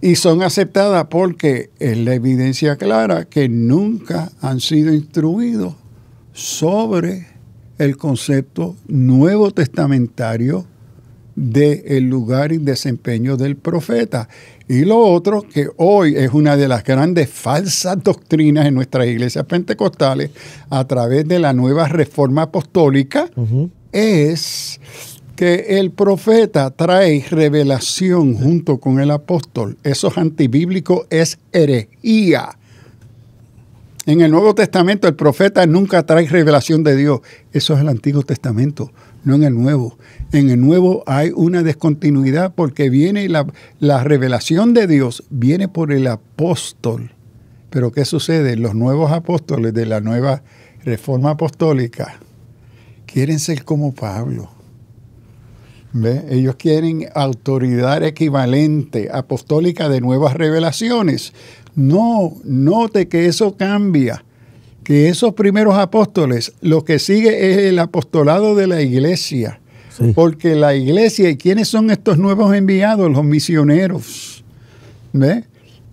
y son aceptadas porque es la evidencia clara que nunca han sido instruidos sobre el concepto nuevo testamentario del lugar y desempeño del profeta. Y lo otro, que hoy es una de las grandes falsas doctrinas en nuestras iglesias pentecostales a través de la nueva reforma apostólica, es que el profeta trae revelación junto con el apóstol. Eso es antibíblico, es herejía. En el Nuevo Testamento el profeta nunca trae revelación de Dios. Eso es el Antiguo Testamento, no en el Nuevo. En el Nuevo hay una descontinuidad porque viene la, la revelación de Dios, viene por el apóstol. Pero ¿qué sucede? Los nuevos apóstoles de la nueva reforma apostólica quieren ser como Pablo ellos quieren autoridad equivalente, apostólica de nuevas revelaciones. No, note que eso cambia, que esos primeros apóstoles, lo que sigue es el apostolado de la iglesia. Porque la iglesia, ¿y quiénes son estos nuevos enviados? Los misioneros.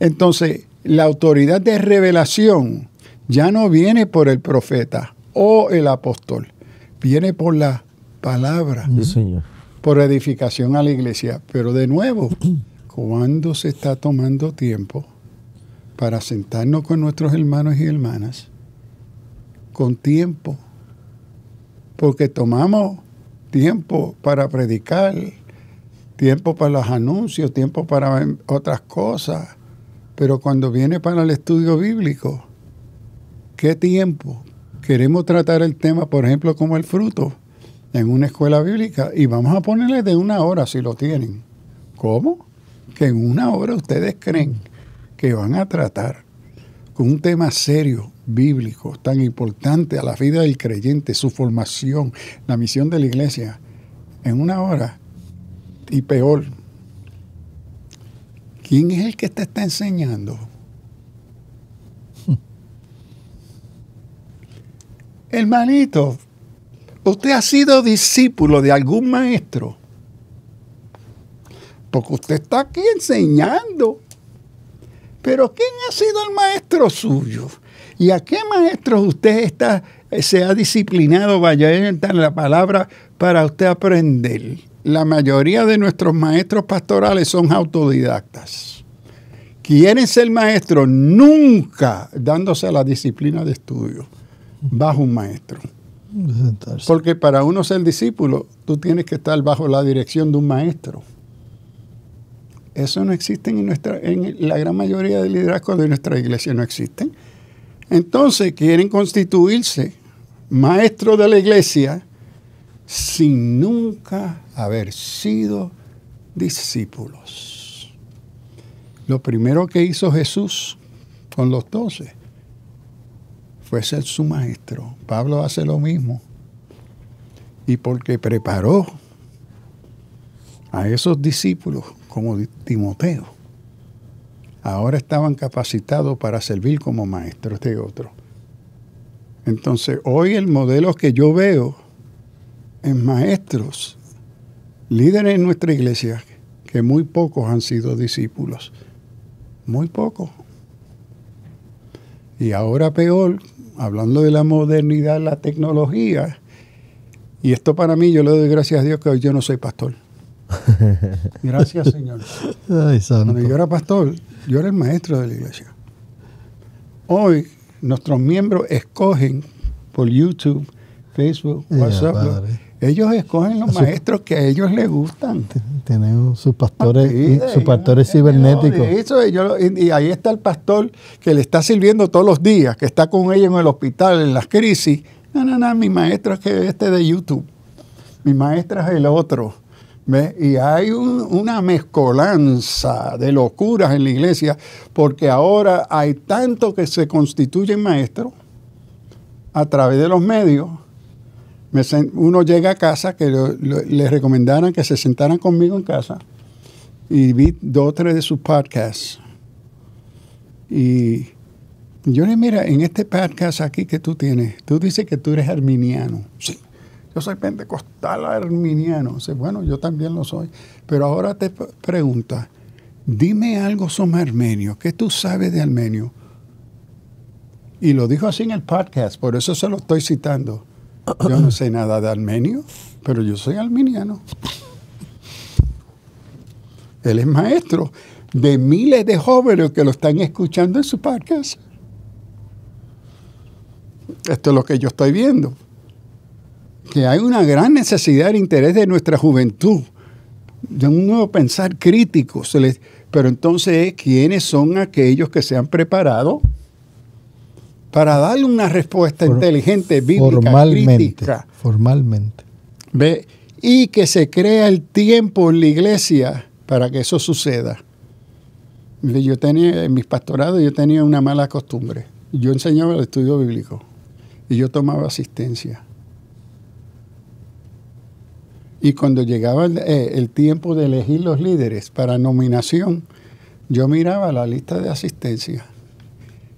Entonces, la autoridad de revelación ya no viene por el profeta o el apóstol, viene por la palabra. del señor por edificación a la iglesia. Pero de nuevo, cuando se está tomando tiempo para sentarnos con nuestros hermanos y hermanas, con tiempo, porque tomamos tiempo para predicar, tiempo para los anuncios, tiempo para otras cosas, pero cuando viene para el estudio bíblico, ¿qué tiempo? Queremos tratar el tema, por ejemplo, como el fruto en una escuela bíblica y vamos a ponerle de una hora si lo tienen. ¿Cómo? Que en una hora ustedes creen que van a tratar con un tema serio, bíblico, tan importante a la vida del creyente, su formación, la misión de la iglesia, en una hora y peor. ¿Quién es el que te está enseñando? Hmm. Hermanito, usted ha sido discípulo de algún maestro, porque usted está aquí enseñando. Pero ¿quién ha sido el maestro suyo? ¿Y a qué maestro usted está, eh, se ha disciplinado? Vaya a la palabra para usted aprender. La mayoría de nuestros maestros pastorales son autodidactas. Quieren ser maestros nunca dándose a la disciplina de estudio bajo un maestro. Porque para uno ser discípulo, tú tienes que estar bajo la dirección de un maestro. Eso no existe en, nuestra, en la gran mayoría de liderazgos de nuestra iglesia, no existen. Entonces quieren constituirse maestros de la iglesia sin nunca haber sido discípulos. Lo primero que hizo Jesús con los doce es ser su maestro. Pablo hace lo mismo. Y porque preparó a esos discípulos como Timoteo, ahora estaban capacitados para servir como maestros de otro. Entonces, hoy el modelo que yo veo en maestros, líderes en nuestra iglesia, que muy pocos han sido discípulos, muy pocos. Y ahora peor, hablando de la modernidad, la tecnología, y esto para mí, yo le doy gracias a Dios que hoy yo no soy pastor. Gracias, Señor. Cuando yo era pastor, yo era el maestro de la iglesia. Hoy nuestros miembros escogen por YouTube, Facebook, WhatsApp, ellos escogen los maestros que a ellos les gustan. Tienen sus pastores, ah, sus pastores cibernéticos. y ahí está el pastor que le está sirviendo todos los días, que está con ellos en el hospital, en las crisis. No, no, no, mi maestro es que este de YouTube. Mi maestro es el otro. ¿Ve? Y hay una mezcolanza de locuras en la iglesia, porque ahora hay tanto que se constituyen maestros a través de los medios uno llega a casa, que le recomendaran que se sentaran conmigo en casa y vi dos o tres de sus podcasts. Y yo le dije, mira, en este podcast aquí que tú tienes, tú dices que tú eres arminiano. Sí, yo soy pentecostal arminiano. bueno, yo también lo soy. Pero ahora te pregunta, dime algo sobre armenio, ¿qué tú sabes de armenio? Y lo dijo así en el podcast, por eso se lo estoy citando. Yo no sé nada de armenio, pero yo soy armeniano Él es maestro de miles de jóvenes que lo están escuchando en su podcast. Esto es lo que yo estoy viendo. Que hay una gran necesidad de interés de nuestra juventud, de un nuevo pensar crítico. Pero entonces, ¿quiénes son aquellos que se han preparado para darle una respuesta inteligente, bíblica, formalmente, crítica. Formalmente. ¿Ve? Y que se crea el tiempo en la iglesia para que eso suceda. Yo tenía, en mis pastorados yo tenía una mala costumbre. Yo enseñaba el estudio bíblico y yo tomaba asistencia. Y cuando llegaba el, eh, tiempo de elegir los líderes para nominación, yo miraba la lista de asistencia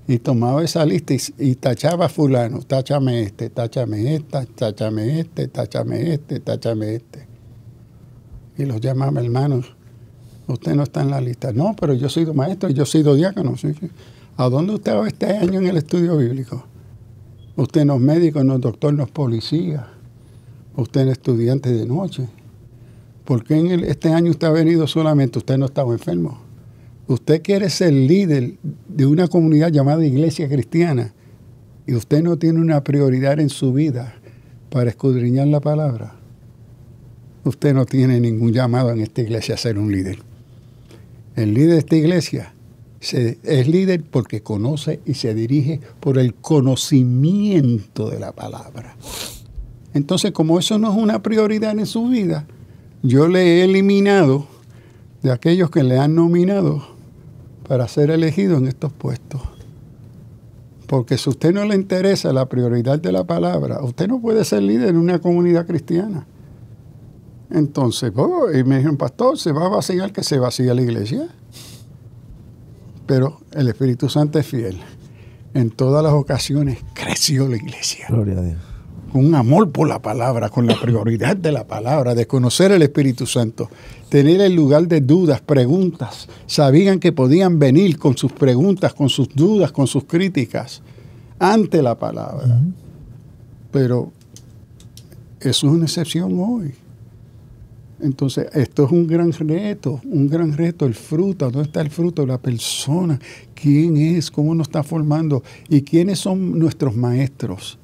y tomaba esa lista y, tachaba a fulano, tachame este, táchame esta, táchame este, táchame este, táchame este. Y los llamaba, hermanos, usted no está en la lista. No, pero yo he sido maestro, yo he sido diácono. ¿A dónde usted va este año en el estudio bíblico? Usted no es médico, no es doctor, no es policía. Usted es estudiante de noche. ¿Por qué en este año usted ha venido solamente? Usted no estaba enfermo usted quiere ser líder de una comunidad llamada iglesia cristiana y usted no tiene una prioridad en su vida para escudriñar la palabra, usted no tiene ningún llamado en esta iglesia a ser un líder. El líder de esta iglesia es líder porque conoce y se dirige por el conocimiento de la palabra. Entonces, como eso no es una prioridad en su vida, yo le he eliminado de aquellos que le han nominado para ser elegido en estos puestos. Porque si a usted no le interesa la prioridad de la palabra, usted no puede ser líder en una comunidad cristiana. Entonces, oh, y me dijeron, pastor, se va a vaciar que se vacía la iglesia. Pero el Espíritu Santo es fiel. En todas las ocasiones creció la iglesia. Gloria a Dios un amor por la palabra, con la prioridad de la palabra, de conocer el Espíritu Santo, tener el lugar de dudas, preguntas. Sabían que podían venir con sus preguntas, con sus dudas, con sus críticas ante la palabra. Pero eso es una excepción hoy. Entonces, esto es un gran reto, un gran reto, el fruto, ¿dónde está el fruto? La persona, quién es, cómo nos está formando y quiénes son nuestros maestros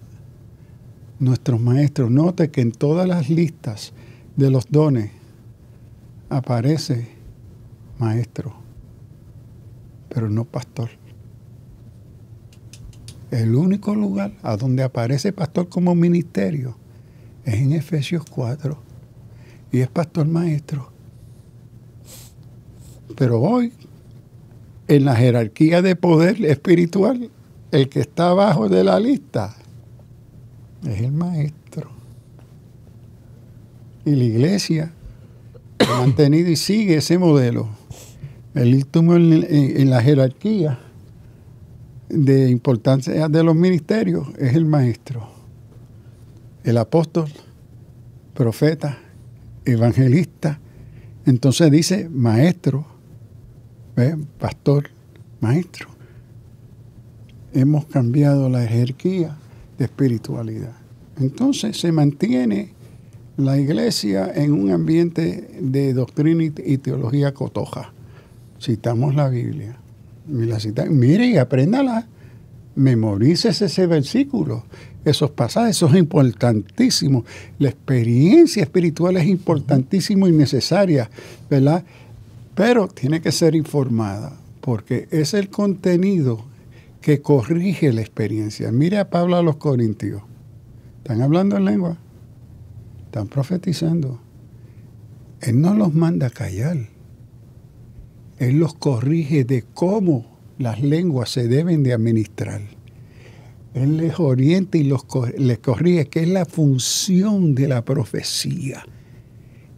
nuestros maestros. Note que en todas las listas de los dones aparece maestro, pero no pastor. El único lugar a donde aparece pastor como ministerio es en Efesios 4 y es pastor maestro. Pero hoy, en la jerarquía de poder espiritual, el que está abajo de la lista es el maestro. Y la iglesia ha mantenido y sigue ese modelo. el último en, la jerarquía de importancia de los ministerios, es el maestro, el apóstol, profeta, evangelista. Entonces dice maestro, pastor, maestro. Hemos cambiado la jerarquía espiritualidad. Entonces se mantiene la iglesia en un ambiente de doctrina y teología cotoja. Citamos la Biblia. cita, mire y apréndala. Memorices ese versículo, esos pasajes, eso es importantísimo. La experiencia espiritual es importantísima y necesaria, ¿verdad? Pero tiene que ser informada, porque es el contenido que corrige la experiencia. Mira a Pablo a los Corintios. Están hablando en lengua. Están profetizando. Él no los manda a callar. Él los corrige de cómo las lenguas se deben de administrar. Él les orienta y les corrige, que es la función de la profecía.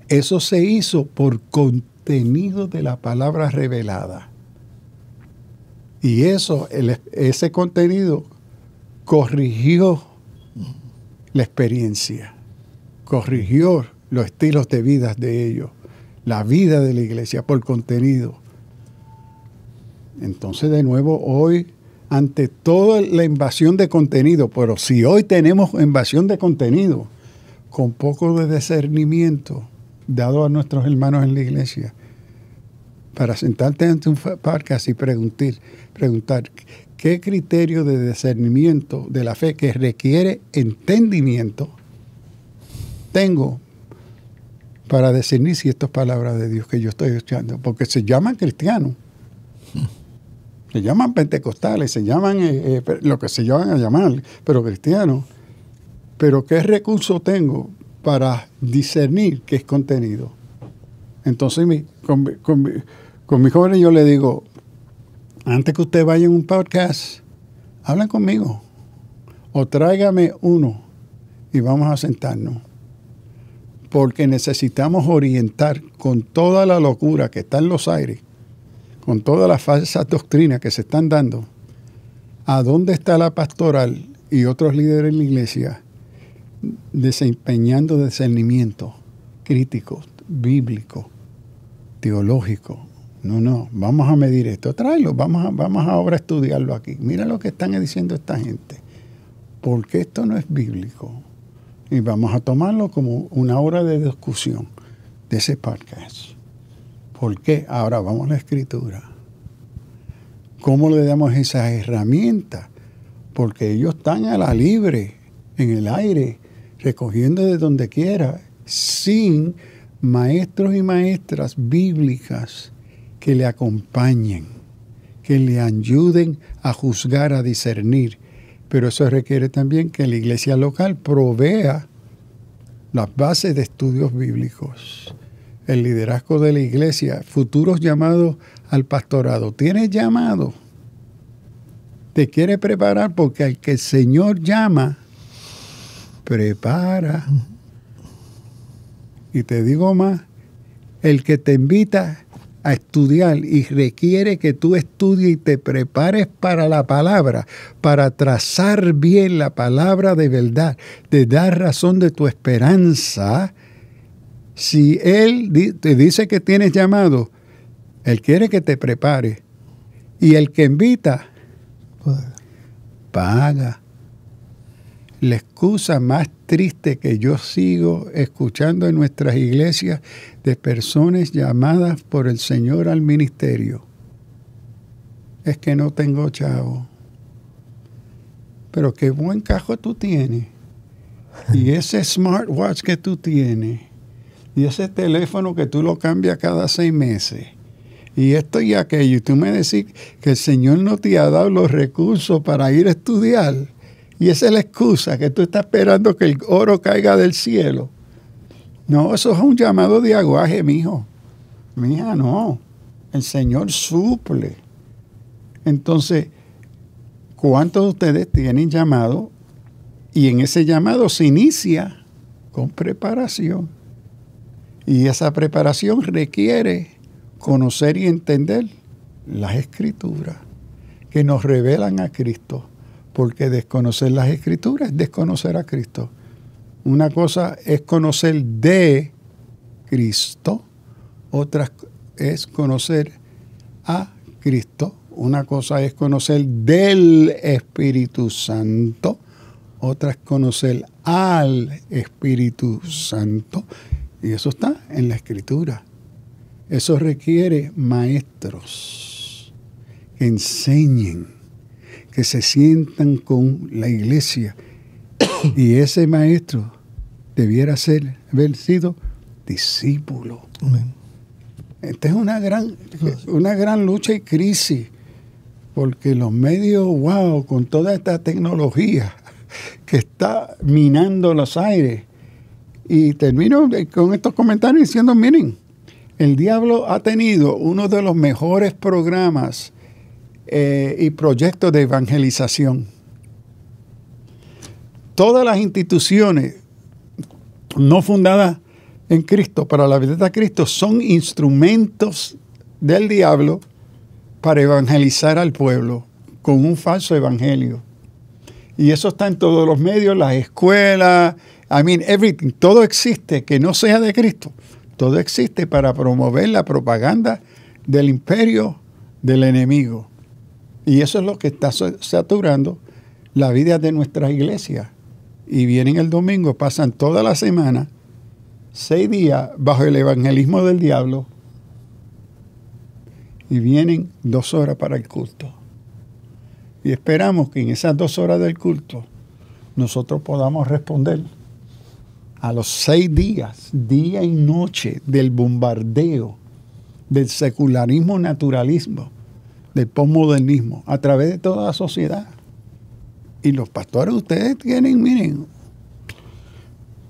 Eso se hizo por contenido de la palabra revelada. Y eso, ese contenido corrigió la experiencia, corrigió los estilos de vida de ellos, la vida de la iglesia por contenido. Entonces, de nuevo, hoy, ante toda la invasión de contenido, pero si hoy tenemos invasión de contenido, con poco de discernimiento dado a nuestros hermanos en la iglesia, para sentarte ante un parque y preguntar, preguntar qué criterio de discernimiento de la fe que requiere entendimiento tengo para discernir si estas palabras de Dios que yo estoy escuchando, porque se llaman cristianos. Se llaman pentecostales, se llaman eh, eh, lo que se llaman a llamar, pero cristianos. Pero ¿qué recurso tengo para discernir qué es contenido? Entonces mi, con, con, con mis jóvenes yo le digo, antes que usted vaya en un podcast, hablen conmigo o tráigame uno y vamos a sentarnos. Porque necesitamos orientar con toda la locura que está en los aires, con todas las falsas doctrinas que se están dando, a dónde está la pastoral y otros líderes en la iglesia desempeñando discernimiento crítico, bíblico, teológico, no, no, vamos a medir esto, tráelo, vamos, a, vamos ahora a estudiarlo aquí. Mira lo que están diciendo esta gente, porque esto no es bíblico. Y vamos a tomarlo como una hora de discusión de ese podcast. ¿Por qué? Ahora vamos a la escritura. ¿Cómo le damos esas herramientas? Porque ellos están a la libre, en el aire, recogiendo de donde quiera, sin maestros y maestras bíblicas que le acompañen, que le ayuden a juzgar, a discernir. Pero eso requiere también que la iglesia local provea las bases de estudios bíblicos. El liderazgo de la iglesia, futuros llamados al pastorado. ¿Tienes llamado? Te quiere preparar porque al que el Señor llama, prepara. Y te digo más, el que te invita a estudiar y requiere que tú estudies y te prepares para la palabra, para trazar bien la palabra de verdad, de dar razón de tu esperanza. Si Él te dice que tienes llamado, Él quiere que te prepare. Y el que invita, paga. La excusa más triste que yo sigo escuchando en nuestras iglesias de personas llamadas por el Señor al ministerio es que no tengo chavo. Pero qué buen cajo tú tienes. Y ese smartwatch que tú tienes. Y ese teléfono que tú lo cambias cada seis meses y esto y aquello. Y tú me decís que el Señor no te ha dado los recursos para ir a estudiar. Y esa es la excusa, que tú estás esperando que el oro caiga del cielo. No, eso es un llamado de aguaje, mijo. Mija, no. El Señor suple. Entonces, ¿cuántos de ustedes tienen llamado? Y en ese llamado se inicia con preparación. Y esa preparación requiere conocer y entender las escrituras que nos revelan a Cristo porque desconocer las escrituras es desconocer a Cristo. Una cosa es conocer de Cristo, otra es conocer a Cristo. Una cosa es conocer del Espíritu Santo, otra es conocer al Espíritu Santo. Y eso está en la Escritura. Eso requiere maestros que enseñen que se sientan con la iglesia. y ese maestro debiera ser, haber sido discípulo. Esta es una gran, una gran lucha y crisis, porque los medios, wow, con toda esta tecnología que está minando los aires. Y termino con estos comentarios diciendo, miren, el diablo ha tenido uno de los mejores programas eh, y proyectos de evangelización. Todas las instituciones no fundadas en Cristo, para la vida de Cristo, son instrumentos del diablo para evangelizar al pueblo con un falso evangelio. Y eso está en todos los medios, las escuelas, I mean, Todo existe que no sea de Cristo. Todo existe para promover la propaganda del imperio del enemigo. Y eso es lo que está saturando la vida de nuestras iglesias. Y vienen el domingo, pasan toda la semana, seis días, bajo el evangelismo del diablo, y vienen dos horas para el culto. Y esperamos que en esas dos horas del culto nosotros podamos responder a los seis días, día y noche, del bombardeo, del secularismo naturalismo, del posmodernismo a través de toda la sociedad. Y los pastores, ustedes tienen, miren,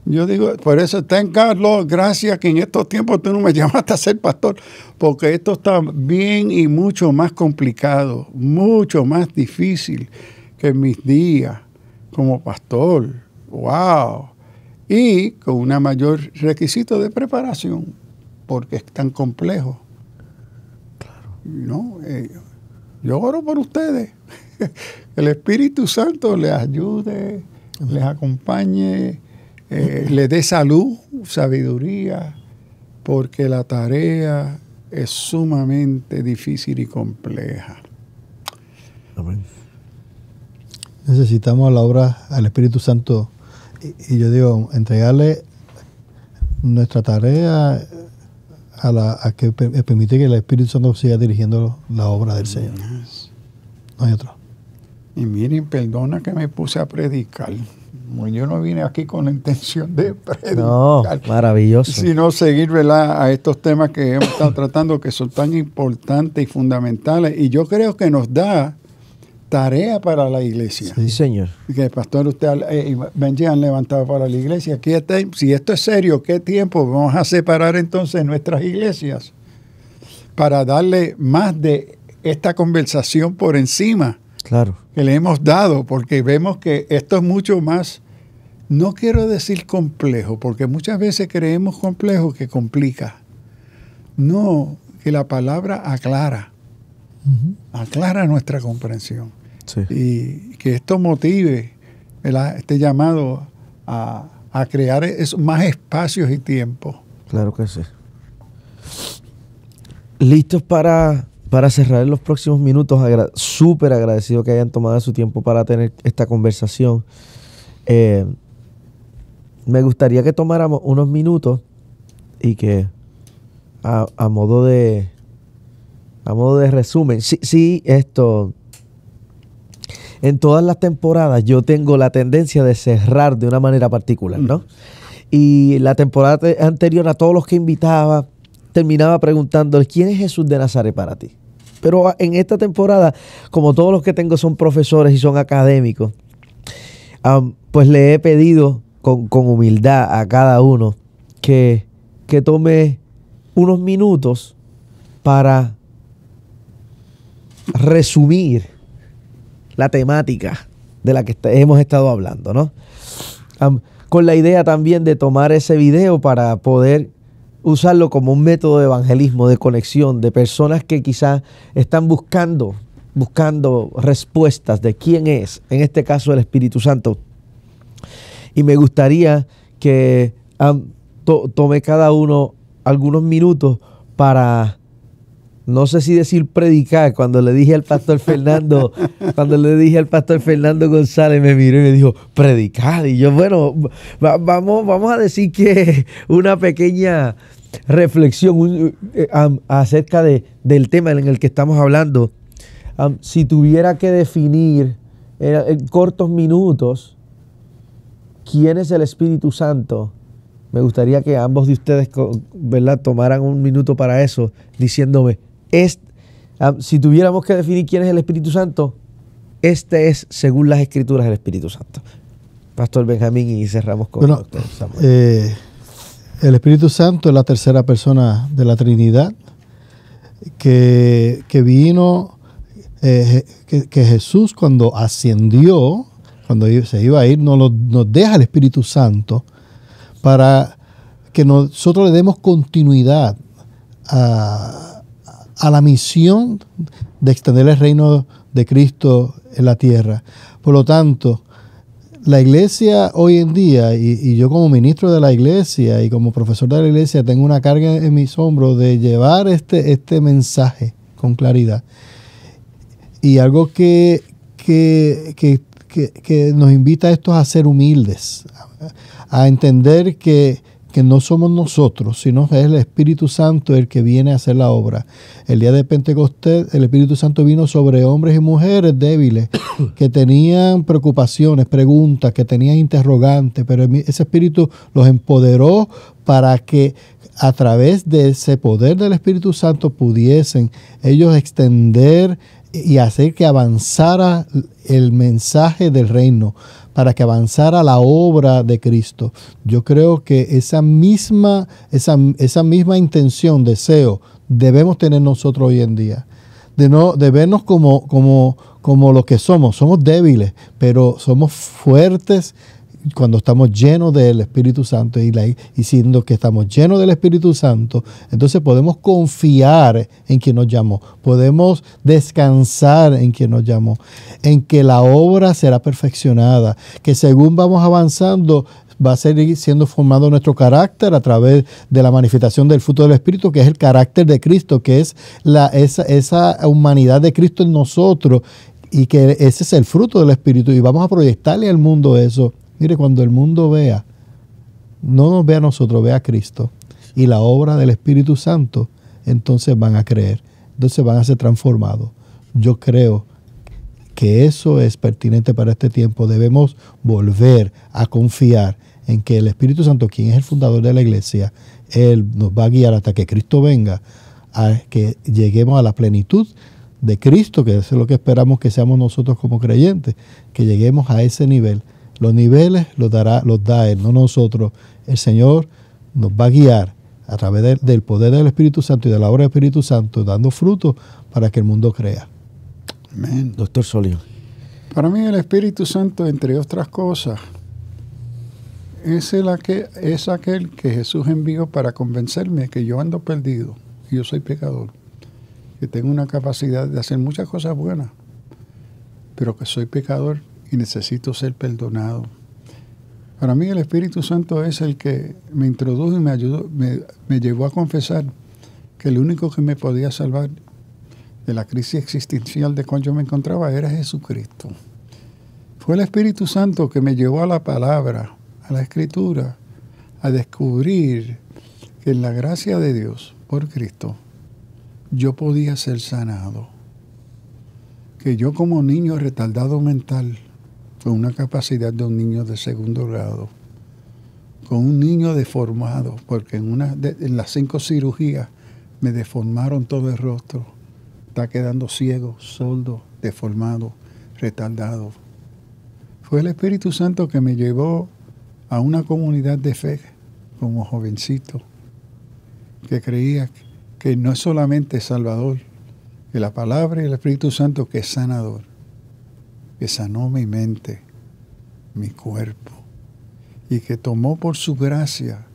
yo digo, por eso en Carlos, gracias que en estos tiempos tú no me llamaste a ser pastor, porque esto está bien y mucho más complicado, mucho más difícil que mis días como pastor. ¡Wow! Y con un mayor requisito de preparación, porque es tan complejo. Claro. ¿No? Eh, yo oro por ustedes. El Espíritu Santo les ayude, les acompañe, eh, les dé salud, sabiduría, porque la tarea es sumamente difícil y compleja. Amén. Necesitamos la obra al Espíritu Santo y yo digo, entregarle nuestra tarea a, que eh, permite que el Espíritu Santo siga dirigiendo la obra del Señor. No hay otro. Y miren, perdona que me puse a predicar. Yo no vine aquí con la intención de predicar. No, maravilloso. Sino seguir a estos temas que hemos estado tratando, que son tan importantes y fundamentales. Y yo creo que nos da tarea para la iglesia. Sí, señor. Que el pastor, usted eh, Benji han levantado para la iglesia. si esto es serio, ¿qué tiempo vamos a separar entonces nuestras iglesias? Para darle más de esta conversación por encima claro. que le hemos dado, porque vemos que esto es mucho más, no quiero decir complejo, porque muchas veces creemos complejo que complica. No, que la palabra aclara, aclara nuestra comprensión. Y que esto motive este llamado a, crear más espacios y tiempo. Claro que sí. Listos para, para cerrar los próximos minutos. Súper agradecido que hayan tomado su tiempo para tener esta conversación. Eh, me gustaría que tomáramos unos minutos y que a, a modo de a modo de resumen, sí, sí, esto en todas las temporadas yo tengo la tendencia de cerrar de una manera particular, ¿no? Mm. Y la temporada anterior a todos los que invitaba, terminaba preguntando ¿quién es Jesús de Nazaret para ti? Pero ah, en esta temporada, como todos los que tengo son profesores y son académicos, pues le he pedido con, humildad a cada uno que, que tome unos minutos para resumir la temática de la que hemos estado hablando, ¿no? con la idea también de tomar ese video para poder usarlo como un método de evangelismo, de conexión, de personas que quizás están buscando, buscando respuestas de quién es, en este caso el Espíritu Santo. Y me gustaría que tome cada uno algunos minutos para no sé si decir predicar, cuando le dije al pastor Fernando, cuando le dije al pastor Fernando González, me miró y me dijo, predicar. Y yo, bueno, vamos, vamos a decir que una pequeña reflexión eh, acerca del tema en el que estamos hablando. si tuviera que definir en, cortos minutos quién es el Espíritu Santo, me gustaría que ambos de ustedes ¿verdad? tomaran un minuto para eso, diciéndome, Ah, si tuviéramos que definir quién es el Espíritu Santo, este es, según las Escrituras, el Espíritu Santo. Pastor Benjamín, y cerramos con el Samuel. Eh, el Espíritu Santo es la tercera persona de la Trinidad que, vino, eh, que, Jesús cuando ascendió, cuando se iba a ir, nos, nos deja el Espíritu Santo para que nosotros le demos continuidad a, a la misión de extender el reino de Cristo en la tierra. Por lo tanto, la iglesia hoy en día, y, yo como ministro de la iglesia y como profesor de la iglesia, tengo una carga en mis hombros de llevar este, este mensaje con claridad. Y algo que, que, que, que nos invita a estos a ser humildes, a entender que que no somos nosotros, sino que es el Espíritu Santo el que viene a hacer la obra. El día de Pentecostés el Espíritu Santo vino sobre hombres y mujeres débiles que tenían preocupaciones, preguntas, que tenían interrogantes, pero ese Espíritu los empoderó para que a través de ese poder del Espíritu Santo pudiesen ellos extender y hacer que avanzara el mensaje del reino para que avanzara la obra de Cristo. Yo creo que esa misma, esa, esa misma intención, deseo, debemos tener nosotros hoy en día. De, no, de vernos como, como, como lo que somos. Somos débiles, pero somos fuertes cuando estamos llenos del Espíritu Santo y, siendo que estamos llenos del Espíritu Santo, entonces podemos confiar en quien nos llamó, podemos descansar en quien nos llamó, en que la obra será perfeccionada, que según vamos avanzando va a seguir siendo formado nuestro carácter a través de la manifestación del fruto del Espíritu, que es el carácter de Cristo, que es la, esa, esa humanidad de Cristo en nosotros y que ese es el fruto del Espíritu y vamos a proyectarle al mundo eso. Mire, cuando el mundo vea, no nos vea a nosotros, vea a Cristo y la obra del Espíritu Santo, entonces van a creer, entonces van a ser transformados. Yo creo que eso es pertinente para este tiempo. Debemos volver a confiar en que el Espíritu Santo, quien es el fundador de la iglesia, Él nos va a guiar hasta que Cristo venga, a que lleguemos a la plenitud de Cristo, que es lo que esperamos que seamos nosotros como creyentes, que lleguemos a ese nivel los niveles los, dará, los da Él, no nosotros. El Señor nos va a guiar a través del poder del Espíritu Santo y de la obra del Espíritu Santo, dando fruto para que el mundo crea. Amén. Doctor Solio. Para mí el Espíritu Santo, entre otras cosas, es, aquel, es aquel que Jesús envió para convencerme que yo ando perdido, que yo soy pecador, que tengo una capacidad de hacer muchas cosas buenas, pero que soy pecador necesito ser perdonado. Para mí el Espíritu Santo es el que me introdujo y me ayudó, me, llevó a confesar que el único que me podía salvar de la crisis existencial de cuando yo me encontraba era Jesucristo. Fue el Espíritu Santo que me llevó a la palabra, a la escritura, a descubrir que en la gracia de Dios, por Cristo, yo podía ser sanado. Que yo como niño retardado mental con una capacidad de un niño de segundo grado, con un niño deformado, porque en, una las cinco cirugías me deformaron todo el rostro. Está quedando ciego, soldo, deformado, retardado. Fue el Espíritu Santo que me llevó a una comunidad de fe como jovencito, que creía que no es solamente Salvador, que la palabra y el Espíritu Santo que es sanador sanó mi mente, mi cuerpo, y que tomó por su gracia,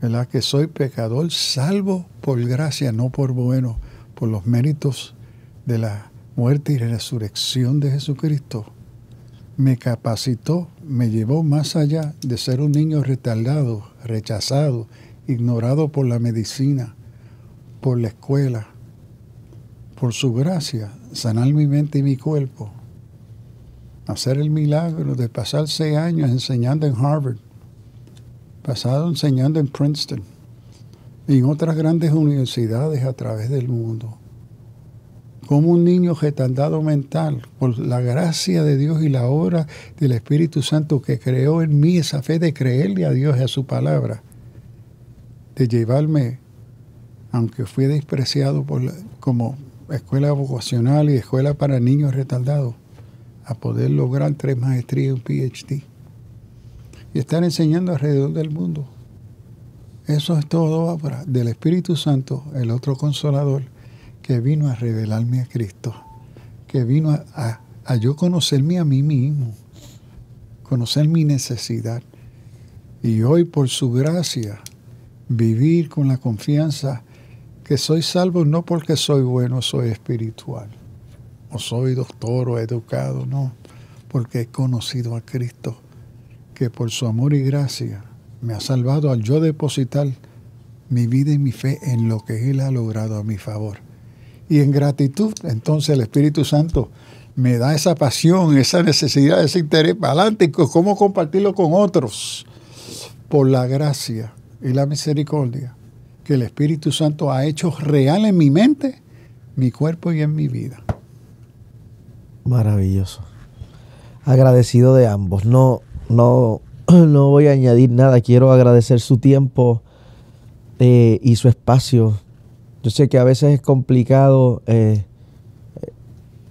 la Que soy pecador salvo por gracia, no por bueno, por los méritos de la muerte y resurrección de Jesucristo. Me capacitó, me llevó más allá de ser un niño retardado, rechazado, ignorado por la medicina, por la escuela, por su gracia, sanar mi mente y mi cuerpo hacer el milagro de pasar seis años enseñando en Harvard, pasado enseñando en Princeton y en otras grandes universidades a través del mundo. Como un niño retardado mental, por la gracia de Dios y la obra del Espíritu Santo que creó en mí esa fe de creerle a Dios y a su palabra, de llevarme, aunque fui despreciado por como escuela vocacional y escuela para niños retardados, a poder lograr tres maestrías y un PhD. Y estar enseñando alrededor del mundo. Eso es todo obra del Espíritu Santo, el otro consolador, que vino a revelarme a Cristo, que vino a, a yo conocerme a mí mismo, conocer mi necesidad. Y hoy, por su gracia, vivir con la confianza que soy salvo no porque soy bueno, soy espiritual o soy doctor o educado, no, porque he conocido a Cristo, que por su amor y gracia me ha salvado al yo depositar mi vida y mi fe en lo que Él ha logrado a mi favor. Y en gratitud, entonces el Espíritu Santo me da esa pasión, esa necesidad, ese interés adelante, cómo compartirlo con otros, por la gracia y la misericordia que el Espíritu Santo ha hecho real en mi mente, mi cuerpo y en mi vida. Maravilloso. Agradecido de ambos. No, no, no voy a añadir nada. Quiero agradecer su tiempo eh, y su espacio. Yo sé que a veces es complicado eh,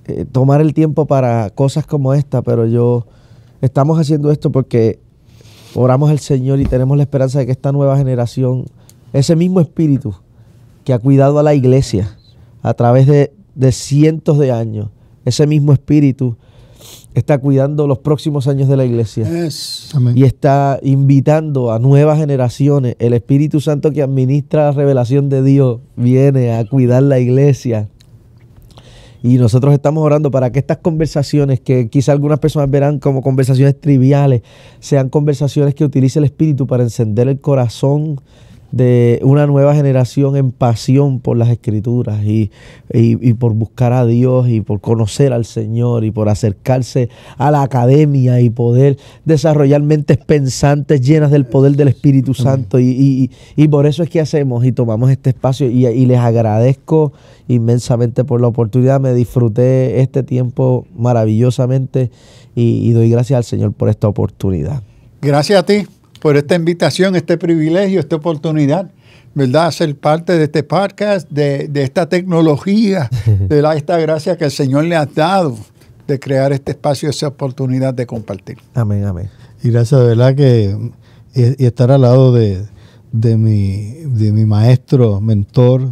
eh, tomar el tiempo para cosas como esta, pero yo estamos haciendo esto porque oramos al Señor y tenemos la esperanza de que esta nueva generación, ese mismo espíritu que ha cuidado a la iglesia a través de, de cientos de años, ese mismo espíritu está cuidando los próximos años de la iglesia y está invitando a nuevas generaciones. El Espíritu Santo que administra la revelación de Dios viene a cuidar la iglesia. Y nosotros estamos orando para que estas conversaciones, que quizá algunas personas verán como conversaciones triviales, sean conversaciones que utilice el Espíritu para encender el corazón de una nueva generación en pasión por las escrituras y, por buscar a Dios y por conocer al Señor y por acercarse a la academia y poder desarrollar mentes pensantes llenas del poder del Espíritu Santo. Y, y por eso es que hacemos y tomamos este espacio y, les agradezco inmensamente por la oportunidad. Me disfruté este tiempo maravillosamente y doy gracias al Señor por esta oportunidad. Gracias a ti por esta invitación, este privilegio, esta oportunidad, ¿verdad? Ser parte de este podcast, de, esta tecnología, de la, esta gracia que el Señor le ha dado de crear este espacio, esa oportunidad de compartir. Amén, amén. Y gracias, verdad, que y, estar al lado de, de, mi, de mi maestro, mentor,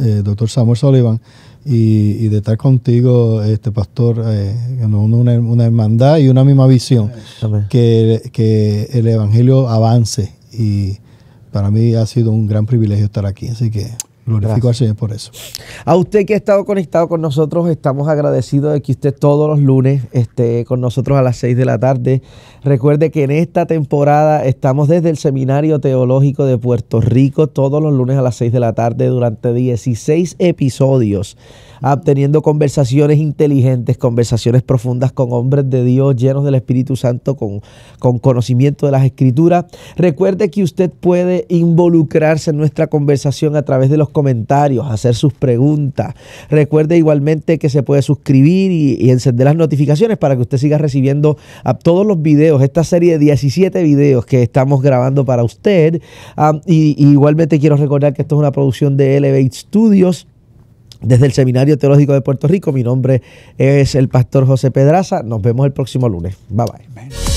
eh, doctor Samuel Sullivan, y, de estar contigo, este pastor, eh, una, una, hermandad y una misma visión, que, que el Evangelio avance. Y para mí ha sido un gran privilegio estar aquí, así que... Glorifico al Señor por eso. A usted que ha estado conectado con nosotros, estamos agradecidos de que usted todos los lunes esté con nosotros a las 6 de la tarde. Recuerde que en esta temporada estamos desde el Seminario Teológico de Puerto Rico todos los lunes a las 6 de la tarde durante 16 episodios Ah, teniendo conversaciones inteligentes, conversaciones profundas con hombres de Dios, llenos del Espíritu Santo, con, con conocimiento de las Escrituras. Recuerde que usted puede involucrarse en nuestra conversación a través de los comentarios, hacer sus preguntas. Recuerde igualmente que se puede suscribir y, encender las notificaciones para que usted siga recibiendo a ah, todos los videos, esta serie de 17 videos que estamos grabando para usted. Ah, y igualmente quiero recordar que esto es una producción de Elevate Studios desde el Seminario Teológico de Puerto Rico. Mi nombre es el pastor José Pedraza. Nos vemos el próximo lunes. Bye bye.